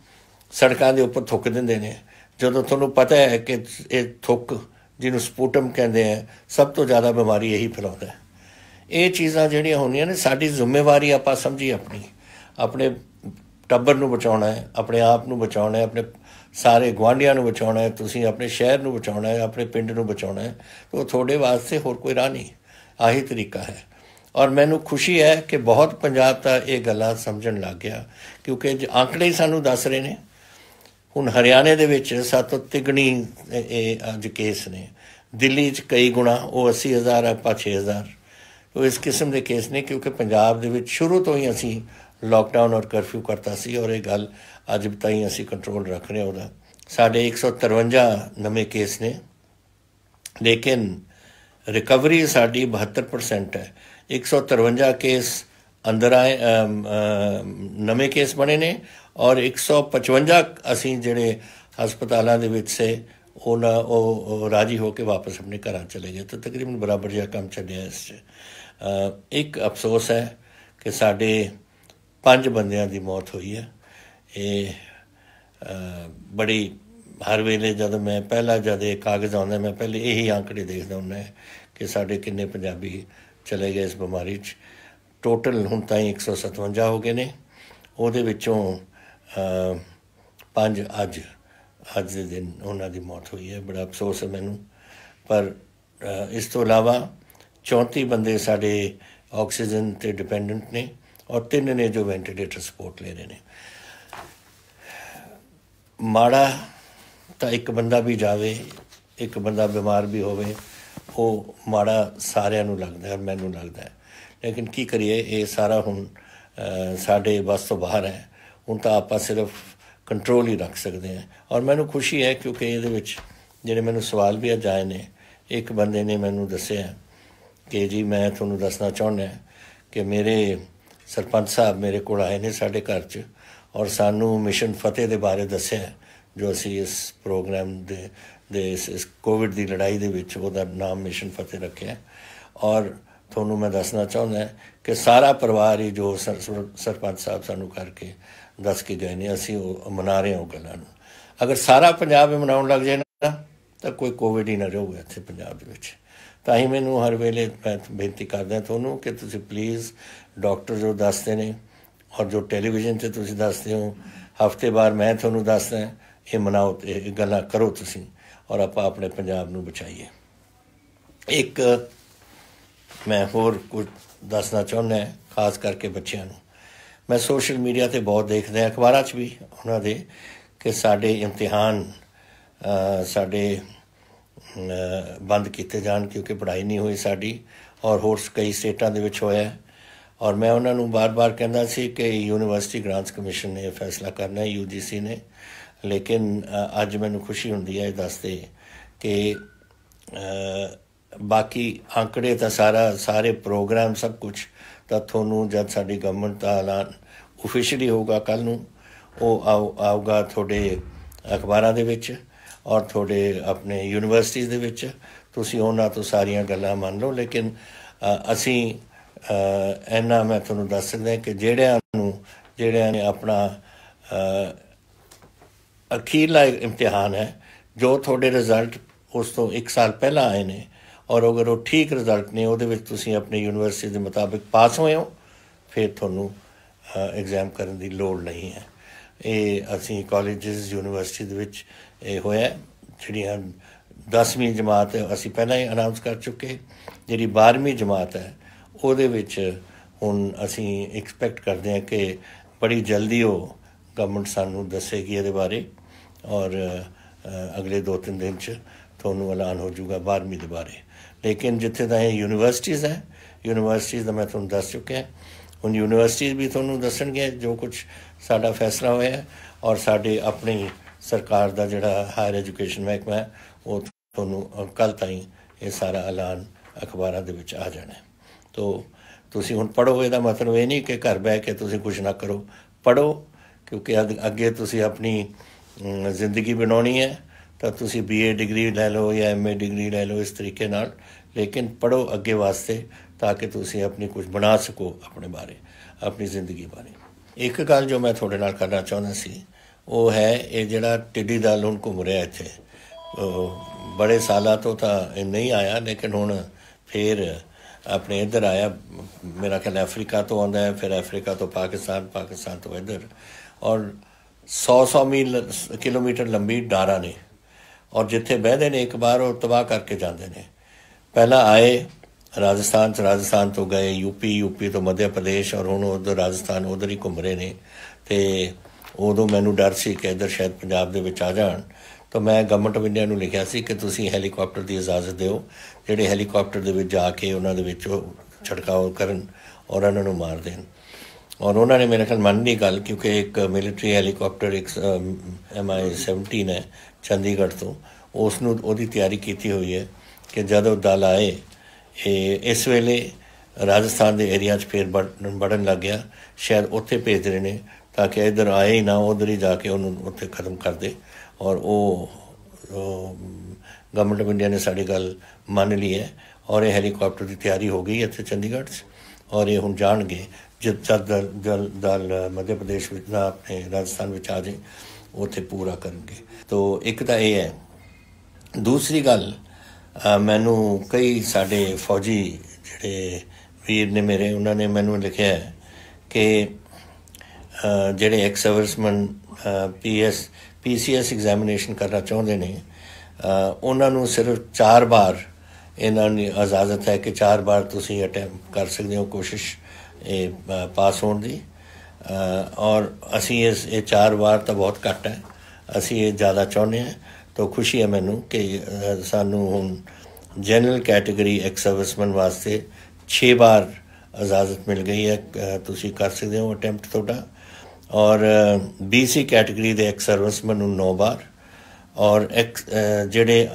[SPEAKER 1] ਸੜਕਾਂ ਦੇ ਉੱਪਰ ਥੁੱਕ ਦਿੰਦੇ ਨੇ ਜਦੋਂ ਤੁਹਾਨੂੰ ਪਤਾ ਹੈ ਕਿ ਇਹ ਥੁੱਕ ਜਿਹਨੂੰ ਸਪੂਟਮ ਕਹਿੰਦੇ ਆ ਸਭ ਤੋਂ ਜ਼ਿਆਦਾ ਬਿਮਾਰੀ ਇਹੀ ਫੈਲਾਉਂਦਾ ਹੈ ਇਹ ਚੀਜ਼ਾਂ ਜਿਹੜੀਆਂ ਹੁੰਦੀਆਂ ਨੇ ਸਾਡੀ ਜ਼ਿੰਮੇਵਾਰੀ ਆਪਾਂ ਸਮਝੀ ਆਪਣੀ ਆਪਣੇ ਟੱਬਰ ਨੂੰ ਬਚਾਉਣਾ ਹੈ ਆਪਣੇ ਆਪ ਨੂੰ ਬਚਾਉਣਾ ਹੈ ਆਪਣੇ ਸਾਰੇ ਗਵਾਂਡੀਆਂ ਨੂੰ ਬਚਾਉਣਾ ਹੈ ਤੁਸੀਂ ਆਪਣੇ ਸ਼ਹਿਰ ਨੂੰ ਬਚਾਉਣਾ ਹੈ ਆਪਣੇ ਪਿੰਡ ਨੂੰ ਬਚਾਉਣਾ ਹੈ ਉਹ ਤੁਹਾਡੇ ਵਾਸਤੇ ਹੋਰ ਕੋਈ ਰਾਹ ਨਹੀਂ ਆਹੀ ਤਰੀਕਾ ਹੈ ਔਰ ਮੈਨੂੰ ਖੁਸ਼ੀ ਹੈ ਕਿ ਬਹੁਤ ਪੰਜਾਬ ਦਾ ਇਹ ਗੱਲਾਂ ਸਮਝਣ ਲੱਗ ਗਿਆ ਕਿਉਂਕਿ ਆંકੜੇ ਸਾਨੂੰ ਦੱਸ ਰਹੇ ਨੇ ਹੁਣ ਹਰਿਆਣੇ ਦੇ ਵਿੱਚ ਸਾਤੋਂ ਤਿਗਣੀ ਇਹ ਅੱਜ ਕੇਸ ਨੇ ਦਿੱਲੀ 'ਚ ਕਈ ਗੁਣਾ ਉਹ 80000 ਹੈ 6000 ਉਹ ਇਸ ਕਿਸਮ ਦੇ ਕੇਸ ਨੇ ਕਿਉਂਕਿ ਪੰਜਾਬ ਦੇ ਵਿੱਚ ਸ਼ੁਰੂ ਤੋਂ ਹੀ ਅਸੀਂ ਲਾਕਡਾਊਨ ਔਰ ਕਰਫਿਊ ਕਰਤਾ ਸੀ ਔਰ ਇਹ ਗੱਲ ਅੱਜ ਤਾਈਂ ਅਸੀਂ ਕੰਟਰੋਲ ਰੱਖ ਰਹੇ ਹਾਂ ਸਾਡੇ 153 ਨਵੇਂ ਕੇਸ ਨੇ ਲੇਕਿਨ ਰਿਕਵਰੀ ਸਾਡੀ 72% ਹੈ 153 ਕੇਸ ਅੰਦਰ ਆਏ ਨਵੇਂ ਕੇਸ ਬਣੇ ਨੇ ਔਰ 155 ਅਸੀਂ ਜਿਹੜੇ ਹਸਪਤਾਲਾਂ ਦੇ ਵਿੱਚ ਸੇ ਉਹਨਾਂ ਉਹ ਰਾਜੀ ਹੋ ਕੇ ਵਾਪਸ ਆਪਣੇ ਘਰਾਂ ਚਲੇ ਗਏ ਤਾਂ ਤਕਰੀਬਨ ਬਰਾਬਰ ਜਿਹਾ ਕੰਮ ਚੱਲਿਆ ਇਸ 'ਚ ਇੱਕ ਅਫਸੋਸ ਹੈ ਕਿ ਸਾਡੇ ਪੰਜ ਬੰਦਿਆਂ ਦੀ ਮੌਤ ਹੋਈ ਹੈ ਇਹ ਬੜੀ ਹਰ ਵੇਲੇ ਜਦ ਮੈਂ ਪਹਿਲਾ ਜਦ ਇਹ ਕਾਗਜ਼ ਆਉਂਦੇ ਮੈਂ ਪਹਿਲੇ ਇਹੀ ਅੰਕੜੇ ਦੇਖਦਾ ਹੁੰਦਾ ਕਿ ਸਾਡੇ ਕਿੰਨੇ ਪੰਜਾਬੀ ਚਲੇ ਗਏ ਇਸ ਬਿਮਾਰੀ 'ਚ ਟੋਟਲ ਹੁਣ ਤਾਂ 157 ਹੋ ਗਏ ਨੇ ਉਹਦੇ ਵਿੱਚੋਂ ਪੰਜ ਅੱਜ ਅੱਜ ਦੇ ਦਿਨ ਉਹਨਾਂ ਦੀ ਮੌਤ ਹੋਈ ਹੈ ਬੜਾ ਅਫਸੋਸ ਹੈ ਮੈਨੂੰ ਪਰ ਇਸ ਤੋਂ ਇਲਾਵਾ 34 ਬੰਦੇ ਸਾਡੇ ਆਕਸੀਜਨ ਤੇ ਡਿਪੈਂਡੈਂਟ ਨੇ ਔਰ ਤਿੰਨ ਨੇ ਜੋ ਵੈਂਟੀਲੇਟਰ ਸਪੋਰਟ ਲੈ ਰਹੇ ਨੇ ਮਾੜਾ ਤਾਂ ਇੱਕ ਬੰਦਾ ਵੀ ਜਾਵੇ ਇੱਕ ਬੰਦਾ ਬਿਮਾਰ ਵੀ ਹੋਵੇ ਉਹ ਮਾੜਾ ਸਾਰਿਆਂ ਨੂੰ ਲੱਗਦਾ ਹੈ ਮੈਨੂੰ ਲੱਗਦਾ ਹੈ ਲੇਕਿਨ ਕੀ ਕਰੀਏ ਇਹ ਸਾਰਾ ਹੁਣ ਸਾਡੇ ਬਸ ਤੋਂ ਬਾਹਰ ਹੈ ਹੁਣ ਤਾਂ ਆਪਾਂ ਸਿਰਫ ਕੰਟਰੋਲ ਹੀ ਰੱਖ ਸਕਦੇ ਹਾਂ ਔਰ ਮੈਨੂੰ ਖੁਸ਼ੀ ਹੈ ਕਿਉਂਕਿ ਇਹਦੇ ਵਿੱਚ ਜਿਹੜੇ ਮੈਨੂੰ ਸਵਾਲ ਵੀ ਆਜਾਏ ਨੇ ਇੱਕ ਬੰਦੇ ਨੇ ਮੈਨੂੰ ਦੱਸਿਆ ਕਿ ਜੀ ਮੈਂ ਤੁਹਾਨੂੰ ਦੱਸਣਾ ਚਾਹੁੰਦਾ ਕਿ ਮੇਰੇ ਸਰਪੰਚ ਸਾਹਿਬ ਮੇਰੇ ਕੋਲ ਆਏ ਨੇ ਸਾਡੇ ਘਰ 'ਚ ਔਰ ਸਾਨੂੰ ਮਿਸ਼ਨ ਫਤਿਹ ਦੇ ਬਾਰੇ ਦੱਸਿਆ ਜੋ ਅਸੀਂ ਇਸ ਪ੍ਰੋਗਰਾਮ ਦੇ ਦੇ ਇਸ ਕੋਵਿਡ ਦੀ ਲੜਾਈ ਦੇ ਵਿੱਚ ਉਹਦਾ ਨਾਮ ਮਿਸ਼ਨ ਫਤਿਹ ਰੱਖਿਆ ਔਰ ਤੁਹਾਨੂੰ ਮੈਂ ਦੱਸਣਾ ਚਾਹੁੰਦਾ ਕਿ ਸਾਰਾ ਪਰਿਵਾਰ ਹੀ ਜੋ ਸਰਪੰਚ ਸਾਹਿਬ ਸਾਨੂੰ ਕਰਕੇ ਦੱਸ ਕੇ ਗਏ ਨੇ ਅਸੀਂ ਉਹ ਮਨਾ ਰਹੇ ਹਾਂ ਗੱਲਾਂ ਨੂੰ ਅਗਰ ਸਾਰਾ ਪੰਜਾਬ ਇਹ ਮਨਾਉਣ ਲੱਗ ਜਾਏ ਨਾ ਤਾਂ ਕੋਈ ਕੋਵਿਡ ਹੀ ਨਾ ਰਹੂਗਾ ਇੱਥੇ ਪੰਜਾਬ ਦੇ ਵਿੱਚ ਤਾਂ ਹੀ ਮੈਨੂੰ ਹਰ ਵੇਲੇ ਬੇਨਤੀ ਕਰਦਾ ਤੁਹਾਨੂੰ ਕਿ ਤੁਸੀਂ ਪਲੀਜ਼ ਡਾਕਟਰ ਜੋ ਦੱਸਦੇ ਨੇ ਔਰ ਜੋ ਟੈਲੀਵਿਜ਼ਨ ਤੇ ਤੁਸੀਂ ਦੱਸਦੇ ਹੋ ਹਫਤੇ ਬਾਅਦ ਮੈਂ ਤੁਹਾਨੂੰ ਦੱਸਦਾ ਇਹ ਮਨਾਓ ਤੇ ਗੱਲਾਂ ਕਰੋ ਤੁਸੀਂ ਔਰ ਆਪਾਂ ਆਪਣੇ ਪੰਜਾਬ ਨੂੰ ਬਚਾਈਏ ਇੱਕ ਮੈਂ ਹੋਰ ਕੁਝ ਦੱਸਣਾ ਚਾਹੁੰਦਾ ਖਾਸ ਕਰਕੇ ਬੱਚਿਆਂ ਨੂੰ ਮੈਂ ਸੋਸ਼ਲ ਮੀਡੀਆ ਤੇ ਬਹੁਤ ਦੇਖਦਾ ਅਖਬਾਰਾਂ 'ਚ ਵੀ ਉਹਨਾਂ ਦੇ ਕਿ ਸਾਡੇ ਇਮਤਿਹਾਨ ਸਾਡੇ ਬੰਦ ਕੀਤੇ ਜਾਣ ਕਿਉਂਕਿ ਪੜ੍ਹਾਈ ਨਹੀਂ ਹੋਈ ਸਾਡੀ ਔਰ ਹੋਰ ਕਈ ਸਟੇਟਾਂ ਦੇ ਵਿੱਚ ਹੋਇਆ ਔਰ ਮੈਂ ਉਹਨਾਂ ਨੂੰ ਬਾਰ-ਬਾਰ ਕਹਿੰਦਾ ਸੀ ਕਿ ਯੂਨੀਵਰਸਿਟੀ ਗ੍ਰਾਂਟਸ ਕਮਿਸ਼ਨ ਨੇ ਫੈਸਲਾ ਕਰਨਾ ਹੈ ਯੂਜੀਸੀ ਨੇ ਲੇਕਿਨ ਅੱਜ ਮੈਨੂੰ ਖੁਸ਼ੀ ਹੁੰਦੀ ਹੈ ਇਹ ਦੱਸਦੇ ਕਿ ਬਾਕੀ ਅੰਕੜੇ ਤਾਂ ਸਾਰਾ ਸਾਰੇ ਪ੍ਰੋਗਰਾਮ ਸਭ ਕੁਝ ਤਾਂ ਤੁਹਾਨੂੰ ਜਦ ਸਾਡੀ ਗਵਰਨਮੈਂਟ ਦਾ ਐਲਾਨ ਅਫੀਸ਼ੀਅਲੀ ਹੋਊਗਾ ਕੱਲ ਨੂੰ ਉਹ ਆਊਗਾ ਤੁਹਾਡੇ ਅਖਬਾਰਾਂ ਦੇ ਵਿੱਚ ਔਰ ਤੁਹਾਡੇ ਆਪਣੇ ਯੂਨੀਵਰਸਿਟੀਆਂ ਦੇ ਵਿੱਚ ਤੁਸੀਂ ਉਹਨਾਂ ਤੋਂ ਸਾਰੀਆਂ ਗੱਲਾਂ ਮੰਨ ਲਓ ਲੇਕਿਨ ਅਸੀਂ ਇਹਨਾਂ ਮੈਂ ਤੁਹਾਨੂੰ ਦੱਸ ਸਕਦਾ ਕਿ ਜਿਹੜਿਆਂ ਨੂੰ ਜਿਹੜਿਆਂ ਨੇ ਆਪਣਾ ਅਖੀਰਲਾ ਇਮਤਿਹਾਨ ਹੈ ਜੋ ਤੁਹਾਡੇ ਰਿਜ਼ਲਟ ਉਸ ਤੋਂ 1 ਸਾਲ ਪਹਿਲਾਂ ਆਏ ਨੇ ਔਰ ਅਗਰ ਉਹ ਠੀਕ ਰਿਜ਼ਲਟ ਨੇ ਉਹਦੇ ਵਿੱਚ ਤੁਸੀਂ ਆਪਣੀ ਯੂਨੀਵਰਸਿਟੀ ਦੇ ਮੁਤਾਬਿਕ ਪਾਸ ਹੋਏ ਹੋ ਫਿਰ ਤੁਹਾਨੂੰ ਐਗਜ਼ਾਮ ਕਰਨ ਦੀ ਲੋੜ ਨਹੀਂ ਹੈ ਇਹ ਅਸੀਂ ਕਾਲਜਸ ਯੂਨੀਵਰਸਿਟੀ ਦੇ ਵਿੱਚ ਇਹ ਹੋਇਆ ਜਿਹੜੀਆਂ 10ਵੀਂ ਜਮਾਤ ਅਸੀਂ ਪਹਿਲਾਂ ਹੀ ਅਨਾਉਂਸ ਕਰ ਚੁੱਕੇ ਜਿਹੜੀ 12ਵੀਂ ਜਮਾਤ ਹੈ ਉਹਦੇ ਵਿੱਚ ਹੁਣ ਅਸੀਂ ਐਕਸਪੈਕਟ ਕਰਦੇ ਹਾਂ ਕਿ ਬੜੀ ਜਲਦੀ ਉਹ ਗਵਰਨਮੈਂਟ ਸਾਨੂੰ ਦੱਸੇਗੀ ਇਹਦੇ ਬਾਰੇ ਔਰ ਅਗਲੇ 2-3 ਦਿਨ ਚ ਤੁਹਾਨੂੰ ਐਲਾਨ ਹੋ ਜਾਊਗਾ 12ਵੀਂ ਦੇ ਬਾਰੇ ਲੇਕਿਨ ਜਿੱਥੇ ਤਾਂ ਇਹ ਯੂਨੀਵਰਸਿਟੀਆਂ ਹੈ ਯੂਨੀਵਰਸਿਟੀਆਂ ਦਾ ਮੈਂ ਤੁਹਾਨੂੰ ਦੱਸ ਚੁੱਕਿਆ ਹੁਣ ਯੂਨੀਵਰਸਿਟੀਆਂ ਵੀ ਤੁਹਾਨੂੰ ਦੱਸਣਗੇ ਜੋ ਕੁਝ ਸਾਡਾ ਫੈਸਲਾ ਹੋਇਆ ਔਰ ਸਾਡੇ ਆਪਣੀ ਸਰਕਾਰ ਦਾ ਜਿਹੜਾ ਹਾਇਰ ਐਜੂਕੇਸ਼ਨ ਹੈ ਉਹ ਤੁਹਾਨੂੰ ਕੱਲ ਤਾਈਂ ਇਹ ਸਾਰਾ ਐਲਾਨ ਅਖਬਾਰਾਂ ਦੇ ਵਿੱਚ ਆ ਜਾਣਾ ਤੋ ਤੁਸੀਂ ਹੁਣ ਪੜੋ ਇਹਦਾ ਮਤਲਬ ਇਹ ਨਹੀਂ ਕਿ ਘਰ ਬੈ ਕੇ ਤੁਸੀਂ ਕੁਝ ਨਾ ਕਰੋ ਪੜੋ ਕਿਉਂਕਿ ਅੱਗੇ ਤੁਸੀਂ ਆਪਣੀ ਜ਼ਿੰਦਗੀ ਬਣਾਉਣੀ ਹੈ ਤਾਂ ਤੁਸੀਂ ਬੀਏ ਡਿਗਰੀ ਲੈ ਲਓ ਜਾਂ ਐਮਏ ਡਿਗਰੀ ਲੈ ਲਓ ਇਸ ਤਰੀਕੇ ਨਾਲ ਲੇਕਿਨ ਪੜੋ ਅੱਗੇ ਵਾਸਤੇ ਤਾਂ ਕਿ ਤੁਸੀਂ ਆਪਣੀ ਕੁਝ ਬਣਾ ਸਕੋ ਆਪਣੇ ਬਾਰੇ ਆਪਣੀ ਜ਼ਿੰਦਗੀ ਬਾਰੇ ਇੱਕ ਗੱਲ ਜੋ ਮੈਂ ਤੁਹਾਡੇ ਨਾਲ ਕਰਨਾ ਚਾਹੁੰਦਾ ਸੀ ਉਹ ਹੈ ਇਹ ਜਿਹੜਾ ਟਿੱਡੀ ਦਾ ਲੋਨ ਘੁੰਮ ਰਿਹਾ ਇੱਥੇ ਉਹ ਬੜੇ ਸਾਲਾਂ ਤੋਂ ਤਾਂ ਨਹੀਂ ਆਇਆ ਲੇਕਿਨ ਹੁਣ ਫੇਰ ਆਪਣੇ ਇੱਧਰ ਆਇਆ ਮੇਰਾ ਕਹਿੰਦਾ ਅਫਰੀਕਾ ਤੋਂ ਆਉਂਦਾ ਹੈ ਫਿਰ ਅਫਰੀਕਾ ਤੋਂ ਪਾਕਿਸਤਾਨ ਪਾਕਿਸਤਾਨ ਤੋਂ ਇੱਧਰ ਔਰ 100-100 ਮੀਲ ਕਿਲੋਮੀਟਰ ਲੰਬੀ ਡਾਰਾ ਨੇ ਔਰ ਜਿੱਥੇ ਬਹਿਦੇ ਨੇ ਇੱਕ ਵਾਰ ਉਹ ਤਬਾਹ ਕਰਕੇ ਜਾਂਦੇ ਨੇ ਪਹਿਲਾਂ ਆਏ ਰਾਜਸਥਾਨ ਚ ਰਾਜਸਥਾਨ ਤੋਂ ਗਏ ਯੂਪੀ ਯੂਪੀ ਤੋਂ ਮੱਧ ਪ੍ਰਦੇਸ਼ ਔਰ ਹੁਣ ਉਹ ਰਾਜਸਥਾਨ ਉਧਰ ਹੀ ਘੁੰਮ ਰਹੇ ਨੇ ਤੇ ਉਦੋਂ ਮੈਨੂੰ ਡਰ ਸੀ ਕਿ ਇਧਰ ਸ਼ਾਇਦ ਪੰਜਾਬ ਦੇ ਵਿੱਚ ਆ ਜਾਣ ਤਾਂ ਮੈਂ ਗਵਰਨਮੈਂਟ ਆਫ ਇੰਡੀਆ ਨੂੰ ਲਿਖਿਆ ਸੀ ਕਿ ਤੁਸੀਂ ਹੈਲੀਕਾਪਟਰ ਦੀ ਇਜਾਜ਼ਤ ਦਿਓ ਜਿਹੜੇ ਹੈਲੀਕਾਪਟਰ ਦੇ ਵਿੱਚ ਜਾ ਕੇ ਉਹਨਾਂ ਦੇ ਵਿੱਚ ਛੜਕਾਓ ਕਰਨ ਔਰ ਉਹਨਾਂ ਨੂੰ ਮਾਰ ਦੇਣ ਔਰ ਉਹਨਾਂ ਨੇ ਮੇਰੇ ਖਿਆਲ ਮੰਨ ਨਹੀਂ ਗੱਲ ਕਿਉਂਕਿ ਇੱਕ ਮਿਲਟਰੀ ਹੈਲੀਕਾਪਟਰ ਇੱਕ ਐਮਆਈ 17 ਹੈ ਚੰਡੀਗੜ੍ਹ ਤੋਂ ਉਸ ਨੂੰ ਉਹਦੀ ਤਿਆਰੀ ਕੀਤੀ ਹੋਈ ਹੈ ਕਿ ਜਦੋਂ ਦਲ ਆਏ ਇਹ ਇਸ ਵੇਲੇ ਰਾਜਸਥਾਨ ਦੇ ਏਰੀਆ 'ਚ ਫੇਰ ਬੜਨ ਲੱਗ ਗਿਆ ਸ਼ਾਇਦ ਉੱਥੇ ਭੇਜ ਰਹੇ ਨੇ ਤਾਂ ਕਿ ਇਧਰ ਆਏ ਹੀ ਨਾ ਉਧਰ ਹੀ ਜਾ ਕੇ ਉਹਨੂੰ ਉੱਥੇ ਖਤਮ ਕਰ ਦੇ ਔਰ ਉਹ ਗਵਰਨਮੈਂਟ ਆਫ ਇੰਡੀਆ ਨੇ ਸਾਡੀ ਗੱਲ ਮੰਨ ਲਈ ਹੈ ਔਰ ਇਹ ਹੈਲੀਕਾਪਟਰ ਦੀ ਤਿਆਰੀ ਹੋ ਗਈ ਇੱਥੇ ਚੰਡੀਗੜ੍ਹ 'ਚ ਔਰ ਇਹ ਹੁਣ ਜਾਣਗੇ ਜਦ ਤੱਕ ਦਲ ਦਲ ਮੱਧ ਪ੍ਰਦੇਸ਼ ਵਿੱਚ ਨਾ ਆਪਣੇ ਰਾਜਸਥਾਨ ਵਿੱਚ ਆ ਜੇ ਉੱਥੇ ਪੂਰਾ ਕਰਨਗੇ ਤੋਂ ਇੱਕ ਤਾਂ ਇਹ ਹੈ ਦੂਸਰੀ ਗੱਲ ਮੈਨੂੰ ਕਈ ਸਾਡੇ ਫੌਜੀ ਜਿਹੜੇ ਵੀਰ ਨੇ ਮੇਰੇ ਉਹਨਾਂ ਨੇ ਮੈਨੂੰ ਲਿਖਿਆ ਹੈ ਕਿ ਜਿਹੜੇ ex serviceman PS PCS examination ਕਰਨਾ ਚਾਹੁੰਦੇ ਨੇ ਉਹਨਾਂ ਨੂੰ ਸਿਰਫ 4 ਬਾਰ ਇਹਨਾਂ ਦੀ ਇਜਾਜ਼ਤ ਹੈ ਕਿ 4 ਬਾਰ ਤੁਸੀਂ ਅਟੈਂਪਟ ਕਰ ਸਕਦੇ ਹੋ ਕੋਸ਼ਿਸ਼ ਇਹ ਪਾਸ ਹੋਣ ਦੀ ਔਰ ਅਸੀਂ ਇਸ ਇਹ 4 ਬਾਰ ਤਾਂ ਬਹੁਤ ਘੱਟ ਹੈ ਅਸੀਂ ਇਹ ਜ਼ਿਆਦਾ ਚਾਹੁੰਦੇ ਹਾਂ ਤਾਂ ਖੁਸ਼ੀ ਹੈ ਮੈਨੂੰ ਕਿ ਸਾਨੂੰ ਹੁਣ ਜਨਰਲ ਕੈਟਾਗਰੀ ਐਕਸ ਸਰਵਿਸਮੈਨ ਵਾਸਤੇ 6 ਬਾਰ ਇਜਾਜ਼ਤ ਮਿਲ ਗਈ ਹੈ ਤੁਸੀਂ ਕਰ ਸਕਦੇ ਹੋ ਅਟੈਂਪਟ ਤੁਹਾਡਾ ਔਰ BC ਕੈਟਾਗਰੀ ਦੇ ਇੱਕ ਸਰਵਿਸਮੈਨ ਨੂੰ 9 ਵਾਰ ਔਰ ਜਿਹੜੇ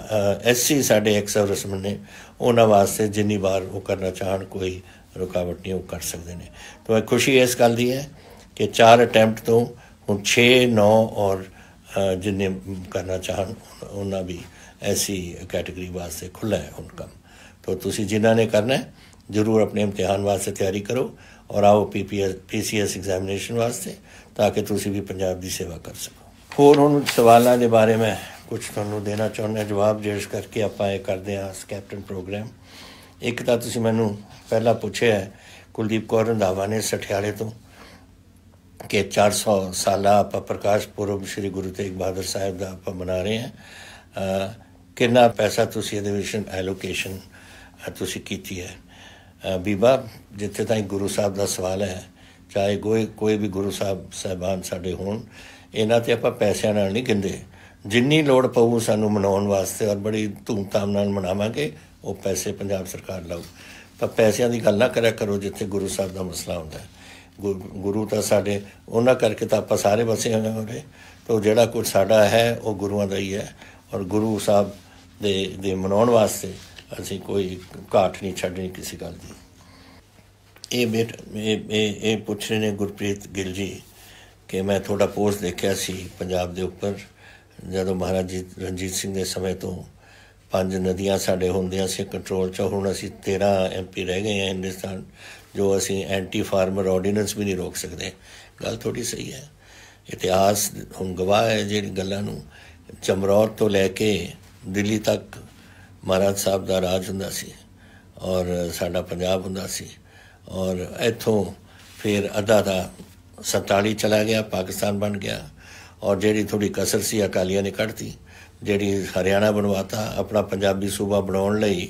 [SPEAKER 1] SC ਸਾਡੇ ਇੱਕ ਸਰਵਿਸਮੈਨ ਨੇ ਉਹਨਾਂ ਵਾਸਤੇ ਜਿੰਨੀ ਵਾਰ ਉਹ ਕਰਨਾ ਚਾਹਣ ਕੋਈ ਰੁਕਾਵਟ ਨਹੀਂ ਉਹ ਕਰ ਸਕਦੇ ਨੇ ਤਾਂ ਇਹ ਖੁਸ਼ੀ ਇਸ ਗੱਲ ਦੀ ਹੈ ਕਿ ਚਾਰ ਅਟੈਂਪਟ ਤੋਂ ਹੁਣ 6 9 ਔਰ ਜਿੰਨੇ ਕਰਨਾ ਚਾਹਣ ਉਹਨਾਂ ਵੀ ਐਸੀ ਕੈਟਾਗਰੀ ਵਾਸਤੇ ਖੁੱਲਾ ਹੈ ਹੁਣ ਕੰਮ ਤਾਂ ਤੁਸੀਂ ਜਿਨ੍ਹਾਂ ਨੇ ਕਰਨਾ ਹੈ ਜ਼ਰੂਰ ਆਪਣੇ ਇਮਤਿਹਾਨ ਵਾਸਤੇ ਤਿਆਰੀ ਕਰੋ ਔਰ ਆਓ ਪੀਪੀਐਸ ਪੀਸੀਐਸ ਐਗਜ਼ਾਮੀਨੇਸ਼ਨ ਵਾਸਤੇ ਤਾਂ ਕਿ ਤੁਸੀਂ ਵੀ ਪੰਜਾਬ ਦੀ ਸੇਵਾ ਕਰ ਸਕੋ ਹੋਰ ਹੁਣ ਸਵਾਲਾਂ ਦੇ ਬਾਰੇ ਮੈਂ ਕੁਝ ਤੁਹਾਨੂੰ ਦੇਣਾ ਚਾਹੁੰਦਾ ਜਵਾਬ ਜਿਸ ਕਰਕੇ ਆਪਾਂ ਇਹ ਕਰਦੇ ਹਾਂ ਕੈਪਟਨ ਪ੍ਰੋਗਰਾਮ ਇੱਕ ਤਾਂ ਤੁਸੀਂ ਮੈਨੂੰ ਪਹਿਲਾਂ ਪੁੱਛਿਆ ਹੈ ਕੁਲਦੀਪ ਕੌਰ ਰੰਧਾਵਾ ਨੇ ਸਠਿਆਲੇ ਤੋਂ ਕਿ 400 ਸਾਲਾ ਆਪਾਂ ਪ੍ਰਕਾਸ਼ ਪੁਰਬ ਸ੍ਰੀ ਗੁਰੂ ਤੇਗ ਬਹਾਦਰ ਸਾਹਿਬ ਦਾ ਆਪਾਂ ਮਨਾ ਰਹੇ ਹਾਂ ਕਿੰਨਾ ਪੈਸਾ ਤੁਸੀਂ ਇਹਦੇ ਵਿੱਚ ਐਲੋਕੇਸ਼ਨ ਤੁਸੀਂ ਕੀਤੀ ਹੈ ਬੀਬਾ ਜਿੱਥੇ ਤਾਈਂ ਗੁਰੂ ਸਾਹਿਬ ਦਾ ਸਵਾਲ ਹੈ ਚਾਹੇ ਕੋਈ ਕੋਈ ਵੀ ਗੁਰੂ ਸਾਹਿਬ ਸਹਿਬਾਨ ਸਾਡੇ ਹੋਣ ਇਹਨਾਂ ਤੇ ਆਪਾਂ ਪੈਸਿਆਂ ਨਾਲ ਨਹੀਂ ਗਿੰਦੇ ਜਿੰਨੀ ਲੋੜ ਪਊ ਸਾਨੂੰ ਮਨਾਉਣ ਵਾਸਤੇ ਔਰ ਬੜੀ ਧੂਮਧਾਮ ਨਾਲ ਮਨਾਵਾਂਗੇ ਉਹ ਪੈਸੇ ਪੰਜਾਬ ਸਰਕਾਰ ਲਾਉ ਪਰ ਪੈਸਿਆਂ ਦੀ ਗੱਲ ਨਾ ਕਰਿਆ ਕਰੋ ਜਿੱਥੇ ਗੁਰੂ ਸਾਹਿਬ ਦਾ ਮਸਲਾ ਹੁੰਦਾ ਹੈ ਗੁਰੂ ਤਾਂ ਸਾਡੇ ਉਹਨਾਂ ਕਰਕੇ ਤਾਂ ਆਪਾਂ ਸਾਰੇ ਵਸੇ ਹੋਏ ਉਹਦੇ ਤੋਂ ਜਿਹੜਾ ਕੁਝ ਸਾਡਾ ਹੈ ਉਹ ਗੁਰੂਆਂ ਦਾ ਹੀ ਹੈ ਔਰ ਗੁਰੂ ਸਾਹਿਬ ਦੇ ਦੇ ਮਨਾਉਣ ਵਾਸਤੇ ਅਸੀਂ ਕੋਈ ਘਾਟ ਨਹੀਂ ਛੱਡਣੀ ਕਿਸੇ ਗੱਲ ਦੀ ਇਹ ਇਹ ਇਹ ਪੁੱਛ ਰਹੇ ਨੇ ਗੁਰਪ੍ਰੀਤ ਗਿੱਲ ਜੀ ਕਿ ਮੈਂ ਤੁਹਾਡਾ ਪੋਸਟ ਦੇਖਿਆ ਸੀ ਪੰਜਾਬ ਦੇ ਉੱਪਰ ਜਦੋਂ ਮਹਾਰਾਜ ਜੀ ਰਣਜੀਤ ਸਿੰਘ ਦੇ ਸਮੇਂ ਤੋਂ ਪੰਜ ਨਦੀਆਂ ਸਾਡੇ ਹੁੰਦੀਆਂ ਸੀ ਕੰਟਰੋਲ 'ਚ ਹੁਣ ਅਸੀਂ 13 ਐਮਪੀ ਰਹਿ ਗਏ ਆ ਹਿੰਦੁਸਤਾਨ ਜੋ ਅਸੀਂ ਐਂਟੀ ਫਾਰਮਰ ਆਰਡੀਨੈਂਸ ਵੀ ਨਹੀਂ ਰੋਕ ਸਕਦੇ ਗੱਲ ਥੋੜੀ ਸਹੀ ਹੈ ਇਤਿਹਾਸ ਹੁਣ ਗਵਾਹ ਹੈ ਜਿਹੜੀ ਗੱਲਾਂ ਨੂੰ ਚਮਰੌਰ ਤੋਂ ਲੈ ਕੇ ਦਿੱਲੀ ਤੱਕ ਮਹਾਰਾਜ ਸਾਹਿਬ ਦਾ ਰਾਜ ਹੁੰਦਾ ਸੀ ਔਰ ਸਾਡਾ ਪੰਜਾਬ ਹੁੰਦਾ ਸੀ ਔਰ ਇਥੋਂ ਫਿਰ ਅੱਧਾ ਦਾ 47 ਚਲਾ ਗਿਆ ਪਾਕਿਸਤਾਨ ਬਣ ਗਿਆ ਔਰ ਜਿਹੜੀ ਥੋੜੀ ਕਸਰ ਸੀ ਅਕਾਲੀਆਂ ਨੇ ਕੱਢਤੀ ਜਿਹੜੀ ਹਰਿਆਣਾ ਬਣਵਾਤਾ ਆਪਣਾ ਪੰਜਾਬੀ ਸੂਬਾ ਬਣਾਉਣ ਲਈ